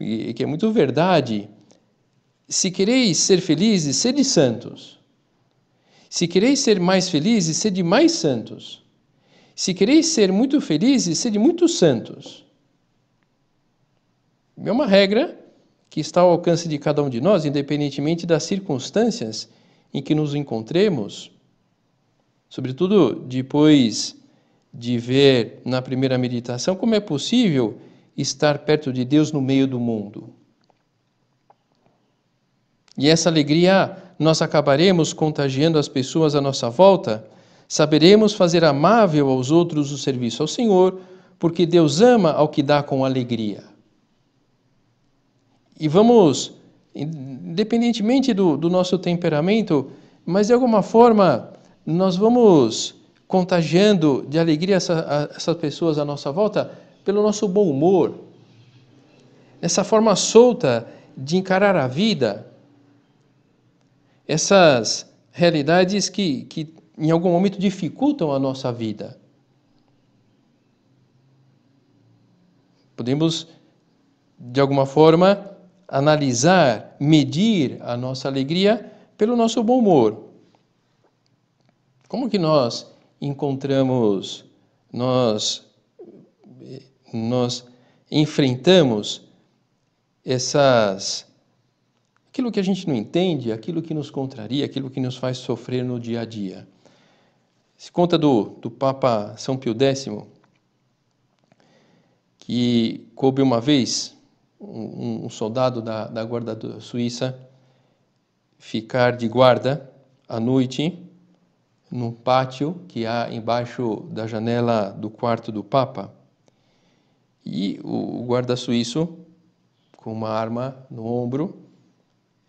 eh, que é muito verdade. Se quereis ser felizes, sede santos. Se quereis ser mais felizes, sede mais santos. Se quereis ser muito felizes, sede muito santos. É uma regra que está ao alcance de cada um de nós, independentemente das circunstâncias em que nos encontremos, sobretudo depois de ver na primeira meditação como é possível estar perto de Deus no meio do mundo. E essa alegria nós acabaremos contagiando as pessoas à nossa volta, saberemos fazer amável aos outros o serviço ao Senhor, porque Deus ama ao que dá com alegria. E vamos, independentemente do, do nosso temperamento, mas de alguma forma nós vamos contagiando de alegria essa, a, essas pessoas à nossa volta pelo nosso bom humor, nessa forma solta de encarar a vida essas realidades que, que em algum momento dificultam a nossa vida. Podemos, de alguma forma, analisar, medir a nossa alegria pelo nosso bom humor. Como que nós encontramos, nós, eh, nós enfrentamos essas aquilo que a gente não entende, aquilo que nos contraria, aquilo que nos faz sofrer no dia a dia. Se conta do, do Papa São Pio X, que coube uma vez um, um soldado da, da guarda da suíça ficar de guarda à noite num pátio que há embaixo da janela do quarto do Papa. E o guarda suíço, com uma arma no ombro,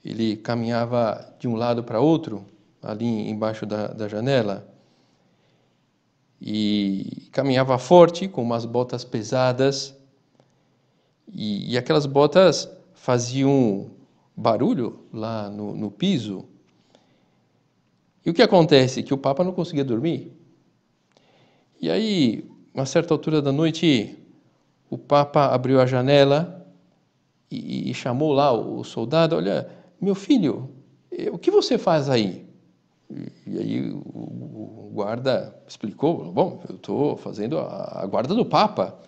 ele caminhava de um lado para outro, ali embaixo da, da janela, e caminhava forte, com umas botas pesadas, e, e aquelas botas faziam barulho lá no, no piso. E o que acontece? Que o Papa não conseguia dormir. E aí, uma certa altura da noite, o Papa abriu a janela e, e chamou lá o soldado: Olha, meu filho, eh, o que você faz aí? E, aí o, guarda explicou, bom, eu estou fazendo a, guarda do Papa.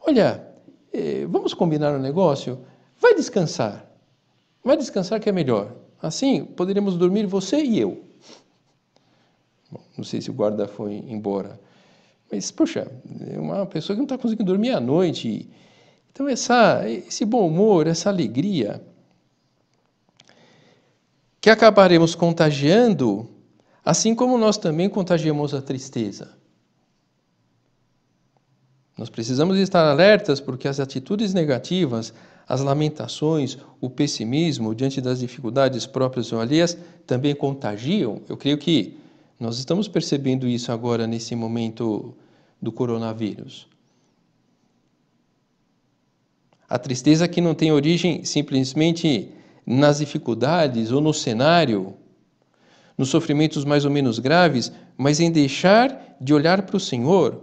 Olha, eh, vamos combinar um negócio? Vai descansar, vai descansar que é melhor. Assim poderemos dormir você e eu. Bom, não sei se o guarda foi embora, mas, poxa, é uma pessoa que não está conseguindo dormir à noite. Então, essa, esse bom humor, essa alegria que acabaremos contagiando, assim como nós também contagiamos a tristeza. Nós precisamos estar alertas porque as atitudes negativas, as lamentações, o pessimismo diante das dificuldades próprias ou alheias também contagiam. Eu creio que nós estamos percebendo isso agora nesse momento do coronavírus. A tristeza que não tem origem simplesmente nas dificuldades ou no cenário, nos sofrimentos mais ou menos graves, mas em deixar de olhar para o Senhor,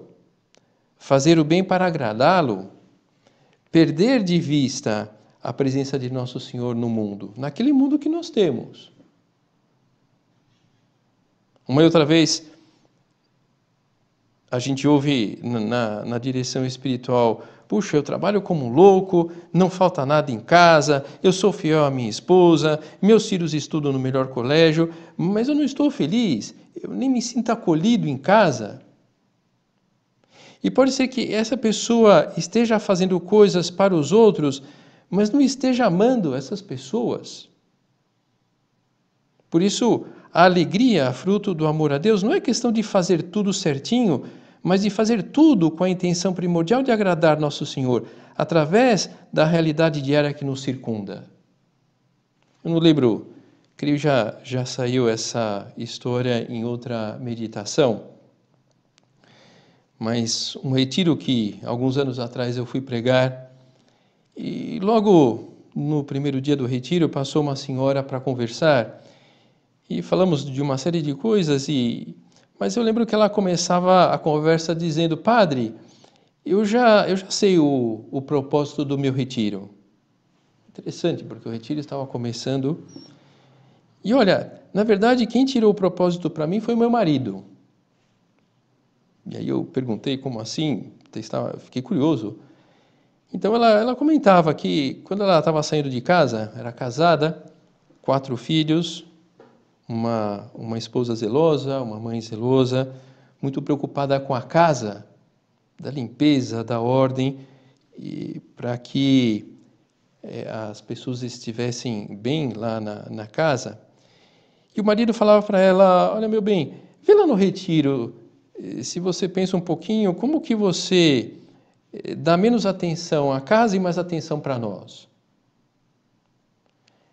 fazer o bem para agradá-lo, perder de vista a presença de nosso Senhor no mundo, naquele mundo que nós temos. Uma e outra vez, a gente ouve na, na, na direção espiritual: puxa, eu trabalho como um louco, não falta nada em casa, eu sou fiel à minha esposa, meus filhos estudam no melhor colégio, mas eu não estou feliz, eu nem me sinto acolhido em casa. E pode ser que essa pessoa esteja fazendo coisas para os outros, mas não esteja amando essas pessoas. Por isso, a alegria, fruto do amor a Deus, não é questão de fazer tudo certinho, mas de fazer tudo com a intenção primordial de agradar nosso Senhor, através da realidade diária que nos circunda. Eu não lembro, creio já, já saiu essa história em outra meditação, mas um retiro que alguns anos atrás eu fui pregar, e logo no primeiro dia do retiro passou uma senhora para conversar e falamos de uma série de coisas e mas eu lembro que ela começava a conversa dizendo: Padre, eu já, eu já sei o, o propósito do meu retiro. Interessante, porque o retiro estava começando. E olha, na verdade, quem tirou o propósito para mim foi meu marido. E aí eu perguntei como assim, estava, fiquei curioso. Então ela, ela comentava que quando ela estava saindo de casa, era casada, quatro filhos, uma, uma esposa zelosa, uma mãe zelosa, muito preocupada com a casa, da limpeza, da ordem, para que é, as pessoas estivessem bem lá na, na casa. E o marido falava para ela: Olha, meu bem, vê lá no retiro, eh, se você pensa um pouquinho, como que você eh, dá menos atenção à casa e mais atenção para nós?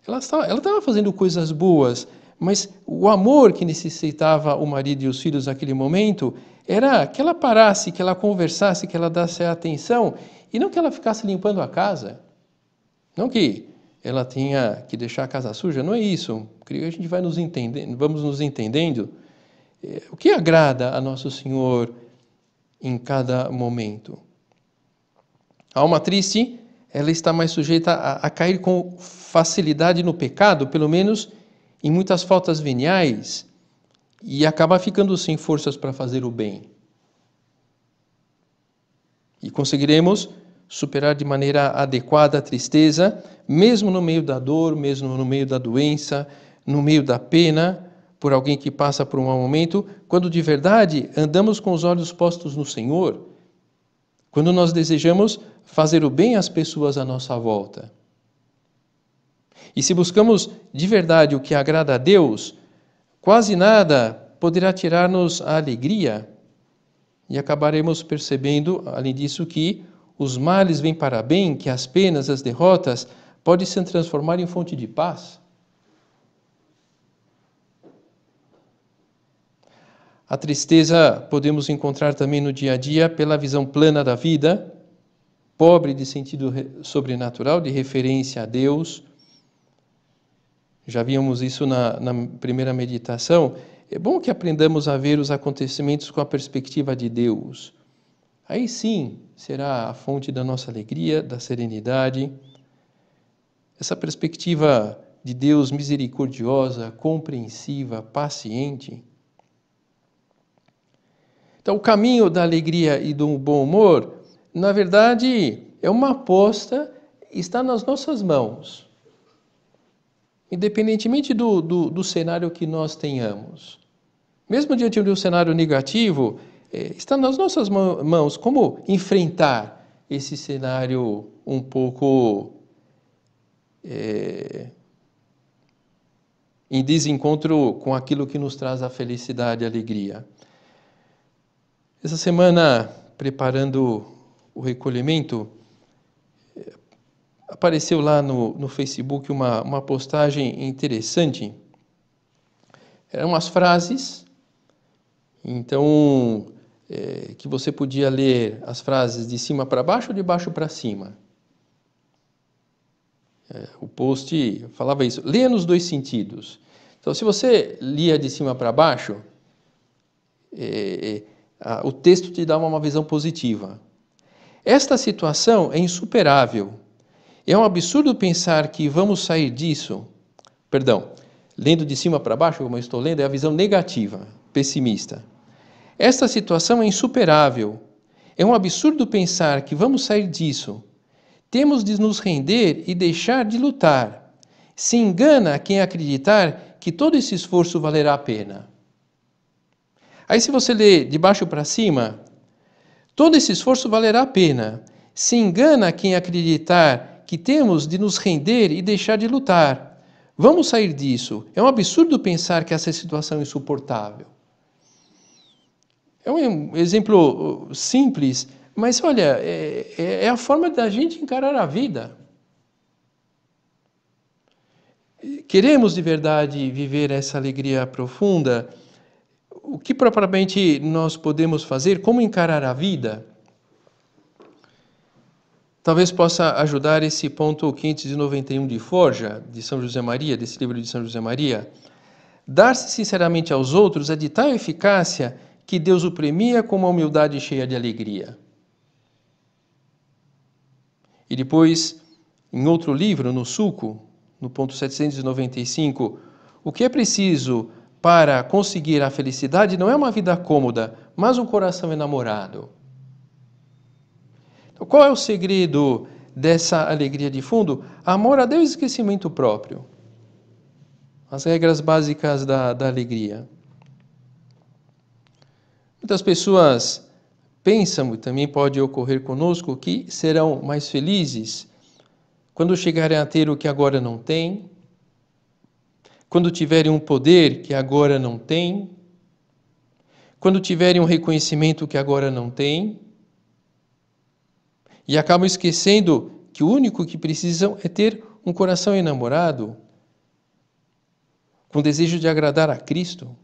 Ela estava, ela estava fazendo coisas boas, mas o amor que necessitava o marido e os filhos naquele momento era que ela parasse, que ela conversasse, que ela desse atenção e não que ela ficasse limpando a casa. Não que ela tenha que deixar a casa suja, não é isso. Creio que a gente vai nos entendendo, vamos nos entendendo eh, o que agrada a nosso Senhor em cada momento. A alma triste, ela está mais sujeita a, a cair com facilidade no pecado, pelo menos em muitas faltas veniais e acaba ficando sem forças para fazer o bem. E conseguiremos superar de maneira adequada a tristeza, mesmo no meio da dor, mesmo no meio da doença, no meio da pena, por alguém que passa por um mau momento, quando de verdade andamos com os olhos postos no Senhor, quando nós desejamos fazer o bem às pessoas à nossa volta. E se buscamos de verdade o que agrada a Deus, quase nada poderá tirar-nos a alegria e acabaremos percebendo, além disso, que os males vêm para bem, que as penas, as derrotas podem se transformar em fonte de paz. A tristeza podemos encontrar também no dia a dia pela visão plana da vida, pobre de sentido sobrenatural, de referência a Deus, já víamos isso na, na primeira meditação. É bom que aprendamos a ver os acontecimentos com a perspectiva de Deus. Aí sim será a fonte da nossa alegria, da serenidade. Essa perspectiva de Deus misericordiosa, compreensiva, paciente. Então, o caminho da alegria e do bom humor, na verdade, é uma aposta, está nas nossas mãos independentemente do, do, do cenário que nós tenhamos. Mesmo diante de um cenário negativo, eh, está nas nossas mãos como enfrentar esse cenário um pouco é, em desencontro com aquilo que nos traz a felicidade e a alegria. Essa semana, preparando o recolhimento, apareceu lá no, no Facebook uma, uma postagem interessante. Eram umas frases, então, é, que você podia ler as frases de cima para baixo ou de baixo para cima. É, o post falava isso, leia nos dois sentidos. Então, se você lia de cima para baixo, é, é a, o texto te dá uma visão positiva. Esta situação é insuperável é um absurdo pensar que vamos sair disso. Perdão, lendo de cima para baixo, como eu estou lendo, é a visão negativa, pessimista. Esta situação é insuperável. É um absurdo pensar que vamos sair disso. Temos de nos render e deixar de lutar. Se engana quem acreditar que todo esse esforço valerá a pena. Aí, se você lê de baixo para cima, todo esse esforço valerá a pena. Se engana quem acreditar que temos de nos render e deixar de lutar. Vamos sair disso. É um absurdo pensar que essa situação é insuportável. É um exemplo uh, simples, mas olha, é, é, é a forma da gente encarar a vida. Queremos de verdade viver essa alegria profunda? O que propriamente nós podemos fazer? Como encarar a vida? Talvez possa ajudar esse ponto 591 de Forja, de São José Maria, desse livro de São José Maria. Dar-se sinceramente aos outros é de tal eficácia que Deus o premia com uma humildade cheia de alegria. E depois, em outro livro, no Suco, no ponto 795, o que é preciso para conseguir a felicidade não é uma vida cômoda, mas um coração enamorado qual é o segredo dessa alegria de fundo? Amor a Deus e esquecimento próprio. As regras básicas da, da alegria. Muitas pessoas pensam, e também pode ocorrer conosco, que serão mais felizes quando chegarem a ter o que agora não têm, quando tiverem um poder que agora não têm, quando tiverem um reconhecimento que agora não têm, e acabam esquecendo que o único que precisam é ter um coração enamorado, com desejo de agradar a Cristo.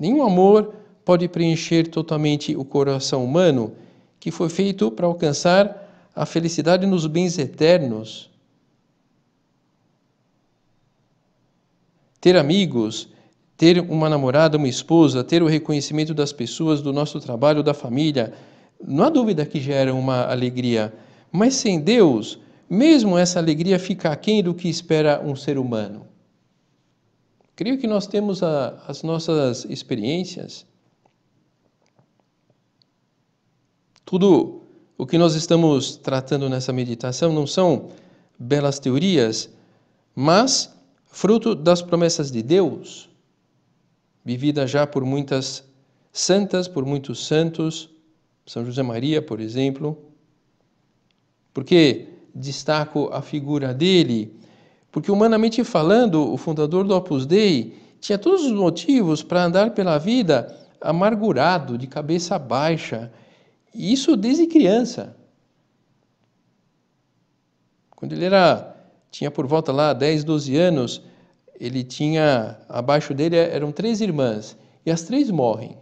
Nenhum amor pode preencher totalmente o coração humano, que foi feito para alcançar a felicidade nos bens eternos. Ter amigos ter uma namorada, uma esposa, ter o reconhecimento das pessoas, do nosso trabalho, da família, não há dúvida que gera uma alegria. Mas sem Deus, mesmo essa alegria fica aquém do que espera um ser humano. Creio que nós temos a, as nossas experiências. Tudo o que nós estamos tratando nessa meditação não são belas teorias, mas fruto das promessas de Deus vivida já por muitas santas, por muitos santos, São José Maria, por exemplo. Porque destaco a figura dele, porque humanamente falando, o fundador do Opus Dei tinha todos os motivos para andar pela vida amargurado, de cabeça baixa, isso desde criança. Quando ele era tinha por volta lá 10, 12 anos, ele tinha, abaixo dele eram três irmãs, e as três morrem.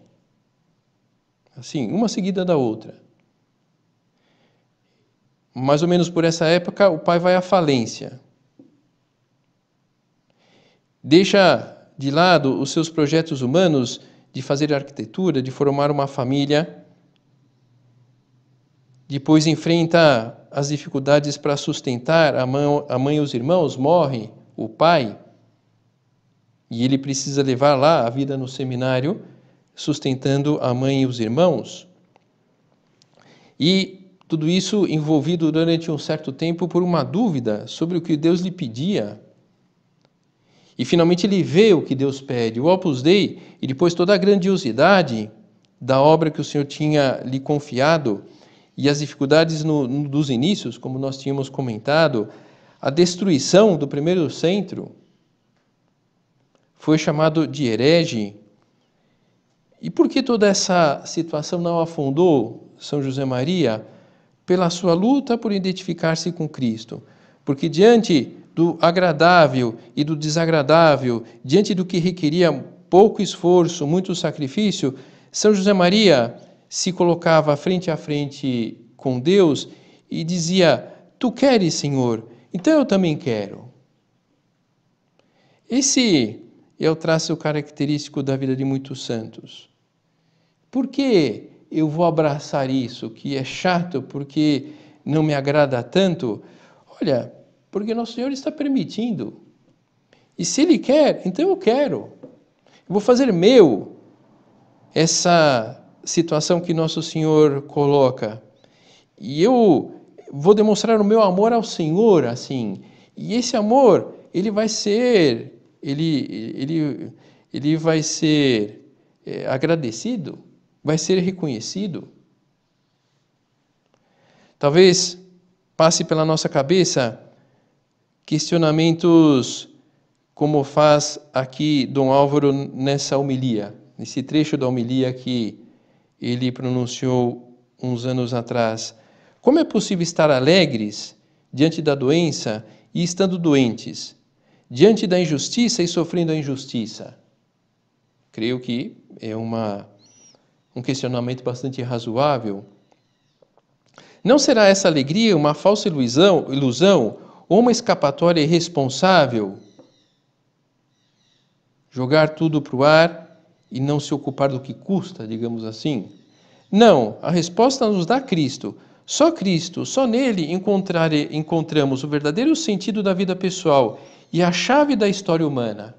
Assim, uma seguida da outra. Mais ou menos por essa época, o pai vai à falência. Deixa de lado os seus projetos humanos de fazer arquitetura, de formar uma família. Depois enfrenta as dificuldades para sustentar a mãe, a mãe e os irmãos, morre o pai. E ele precisa levar lá a vida no seminário, sustentando a mãe e os irmãos. E tudo isso envolvido durante um certo tempo por uma dúvida sobre o que Deus lhe pedia. E finalmente ele vê o que Deus pede, o Opus Dei, e depois toda a grandiosidade da obra que o Senhor tinha lhe confiado e as dificuldades no, no, dos inícios, como nós tínhamos comentado, a destruição do primeiro centro, foi chamado de herege. E por que toda essa situação não afundou São José Maria? Pela sua luta por identificar-se com Cristo. Porque diante do agradável e do desagradável, diante do que requeria pouco esforço, muito sacrifício, São José Maria se colocava frente a frente com Deus e dizia: Tu queres, Senhor, então eu também quero. Esse é o traço característico da vida de muitos santos. Por que eu vou abraçar isso, que é chato, porque não me agrada tanto? Olha, porque nosso Senhor está permitindo. E se Ele quer, então eu quero. Eu vou fazer meu essa situação que nosso Senhor coloca. E eu vou demonstrar o meu amor ao Senhor, assim. E esse amor, ele vai ser ele, ele, ele vai ser é, agradecido, vai ser reconhecido. Talvez passe pela nossa cabeça questionamentos como faz aqui Dom Álvaro nessa homilia, nesse trecho da homilia que ele pronunciou uns anos atrás. Como é possível estar alegres diante da doença e estando doentes? diante da injustiça e sofrendo a injustiça? Creio que é uma, um questionamento bastante razoável. Não será essa alegria uma falsa ilusão, ilusão ou uma escapatória irresponsável? Jogar tudo para o ar e não se ocupar do que custa, digamos assim? Não, a resposta nos dá Cristo. Só Cristo, só nele encontramos o verdadeiro sentido da vida pessoal e a chave da história humana.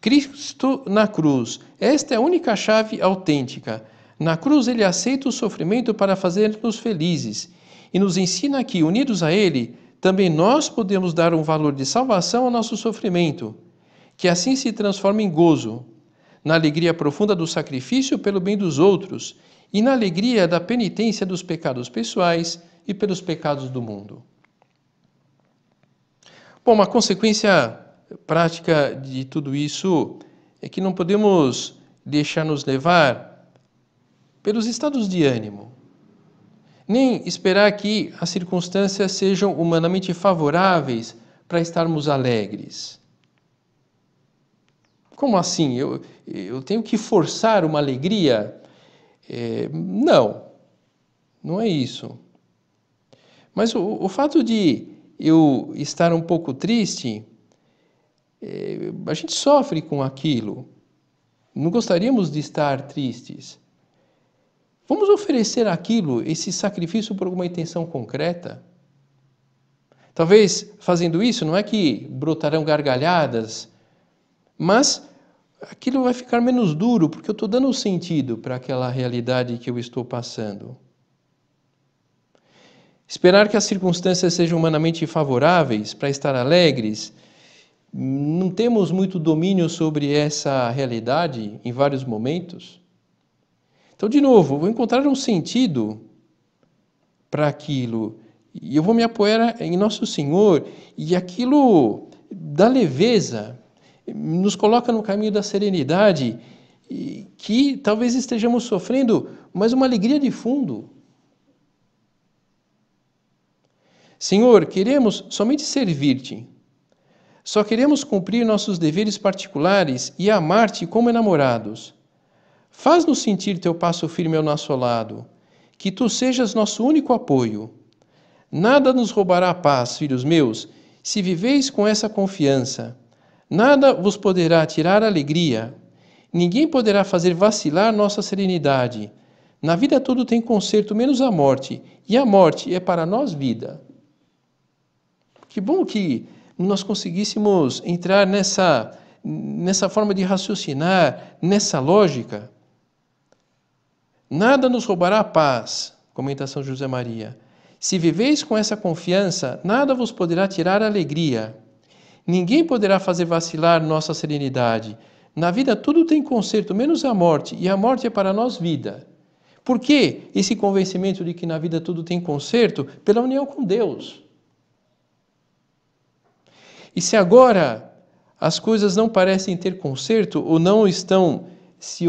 Cristo na cruz. Esta é a única chave autêntica. Na cruz ele aceita o sofrimento para fazer-nos felizes e nos ensina que, unidos a ele, também nós podemos dar um valor de salvação ao nosso sofrimento, que assim se transforma em gozo, na alegria profunda do sacrifício pelo bem dos outros e na alegria da penitência dos pecados pessoais e pelos pecados do mundo. Bom, uma consequência prática de tudo isso é que não podemos deixar nos levar pelos estados de ânimo, nem esperar que as circunstâncias sejam humanamente favoráveis para estarmos alegres. Como assim? Eu, eu tenho que forçar uma alegria? É, não, não é isso. Mas o, o fato de eu estar um pouco triste, é, a gente sofre com aquilo. Não gostaríamos de estar tristes. Vamos oferecer aquilo, esse sacrifício, por alguma intenção concreta? Talvez fazendo isso, não é que brotarão gargalhadas, mas aquilo vai ficar menos duro, porque eu estou dando sentido para aquela realidade que eu estou passando. Esperar que as circunstâncias sejam humanamente favoráveis para estar alegres, não temos muito domínio sobre essa realidade em vários momentos. Então, de novo, vou encontrar um sentido para aquilo e eu vou me apoiar em Nosso Senhor e aquilo dá leveza, nos coloca no caminho da serenidade que talvez estejamos sofrendo, mas uma alegria de fundo Senhor, queremos somente servir-te. Só queremos cumprir nossos deveres particulares e amar-te como enamorados. Faz-nos sentir teu passo firme ao nosso lado, que tu sejas nosso único apoio. Nada nos roubará a paz, filhos meus, se viveis com essa confiança. Nada vos poderá tirar a alegria. Ninguém poderá fazer vacilar nossa serenidade. Na vida tudo tem conserto, menos a morte, e a morte é para nós vida. Que bom que nós conseguíssemos entrar nessa, nessa forma de raciocinar, nessa lógica. Nada nos roubará a paz, comenta São José Maria. Se viveis com essa confiança, nada vos poderá tirar a alegria. Ninguém poderá fazer vacilar nossa serenidade. Na vida tudo tem conserto, menos a morte, e a morte é para nós vida. Por que esse convencimento de que na vida tudo tem conserto? Pela união com Deus. E se agora as coisas não parecem ter conserto ou não estão se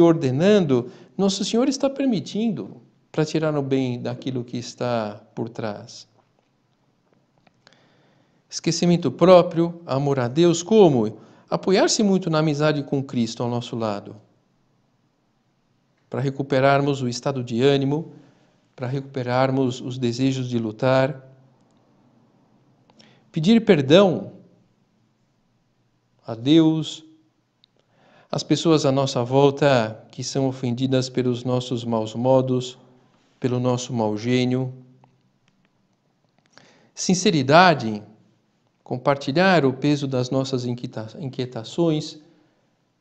ordenando, Nosso Senhor está permitindo para tirar o bem daquilo que está por trás. Esquecimento próprio, amor a Deus, como? Apoiar-se muito na amizade com Cristo ao nosso lado, para recuperarmos o estado de ânimo, para recuperarmos os desejos de lutar Pedir perdão a Deus, as pessoas à nossa volta que são ofendidas pelos nossos maus modos, pelo nosso mau gênio. Sinceridade, compartilhar o peso das nossas inquietações,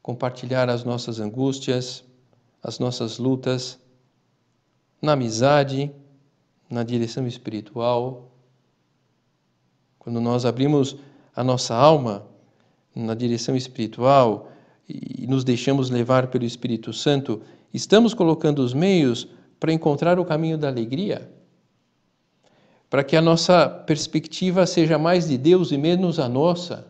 compartilhar as nossas angústias, as nossas lutas, na amizade, na direção espiritual, quando nós abrimos a nossa alma na direção espiritual e nos deixamos levar pelo Espírito Santo, estamos colocando os meios para encontrar o caminho da alegria, para que a nossa perspectiva seja mais de Deus e menos a nossa.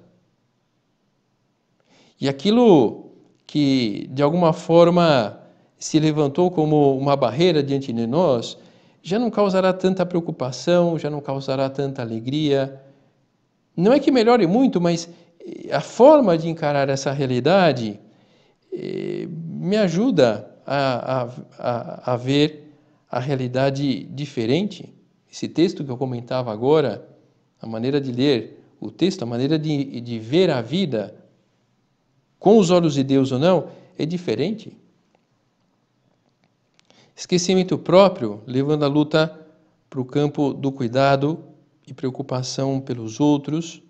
E aquilo que de alguma forma se levantou como uma barreira diante de nós, já não causará tanta preocupação, já não causará tanta alegria, não é que melhore muito, mas eh, a forma de encarar essa realidade eh, me ajuda a, a, a, ver a realidade diferente. Esse texto que eu comentava agora, a maneira de ler o texto, a maneira de, de ver a vida, com os olhos de Deus ou não, é diferente. Esquecimento próprio, levando a luta para o campo do cuidado e preocupação pelos outros.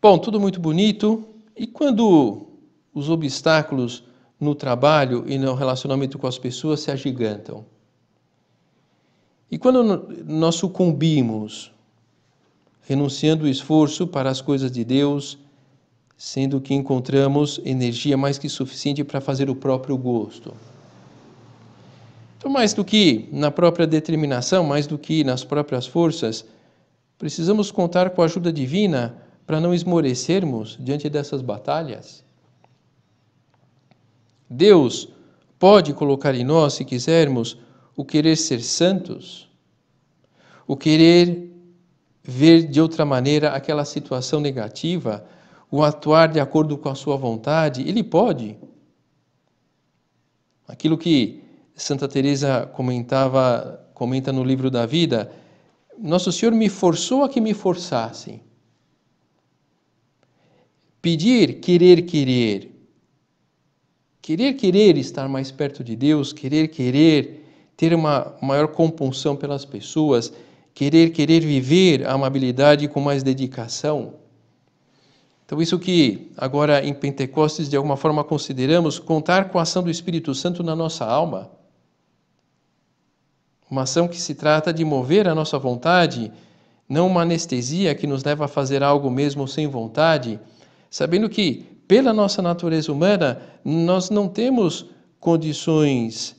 Bom, tudo muito bonito. E quando os obstáculos no trabalho e no relacionamento com as pessoas se agigantam? E quando nós sucumbimos, renunciando o esforço para as coisas de Deus, sendo que encontramos energia mais que suficiente para fazer o próprio gosto? Então, mais do que na própria determinação, mais do que nas próprias forças, precisamos contar com a ajuda divina para não esmorecermos diante dessas batalhas. Deus pode colocar em nós, se quisermos, o querer ser santos, o querer ver de outra maneira aquela situação negativa, o atuar de acordo com a sua vontade, ele pode. Aquilo que Santa Teresa comentava, comenta no livro da Vida, Nosso Senhor me forçou a que me forçasse. Pedir, querer, querer. Querer, querer estar mais perto de Deus, querer, querer ter uma maior compunção pelas pessoas, querer, querer viver a amabilidade com mais dedicação. Então, isso que agora em Pentecostes de alguma forma consideramos contar com a ação do Espírito Santo na nossa alma uma ação que se trata de mover a nossa vontade, não uma anestesia que nos leva a fazer algo mesmo sem vontade, sabendo que, pela nossa natureza humana, nós não temos condições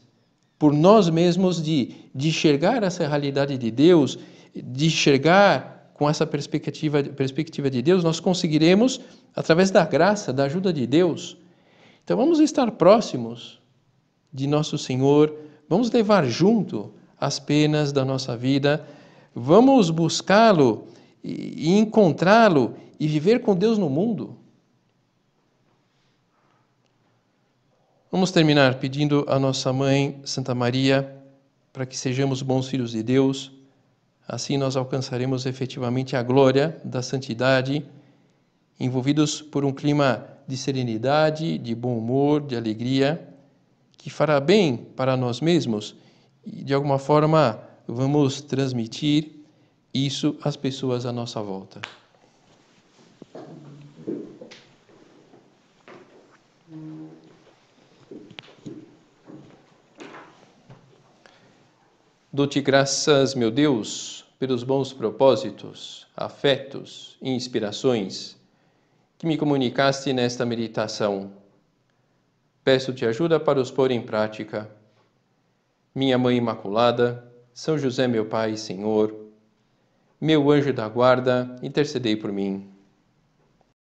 por nós mesmos de, de enxergar essa realidade de Deus, de enxergar com essa perspectiva, perspectiva de Deus, nós conseguiremos através da graça, da ajuda de Deus. Então vamos estar próximos de nosso Senhor, vamos levar junto as penas da nossa vida. Vamos buscá-lo e encontrá-lo e viver com Deus no mundo. Vamos terminar pedindo à nossa mãe, Santa Maria, para que sejamos bons filhos de Deus. Assim nós alcançaremos efetivamente a glória da santidade, envolvidos por um clima de serenidade, de bom humor, de alegria, que fará bem para nós mesmos e de alguma forma vamos transmitir isso às pessoas à nossa volta. Dou-te graças, meu Deus, pelos bons propósitos, afetos e inspirações que me comunicaste nesta meditação. Peço-te ajuda para os pôr em prática minha Mãe Imaculada, São José, meu Pai e Senhor, meu anjo da guarda, intercedei por mim.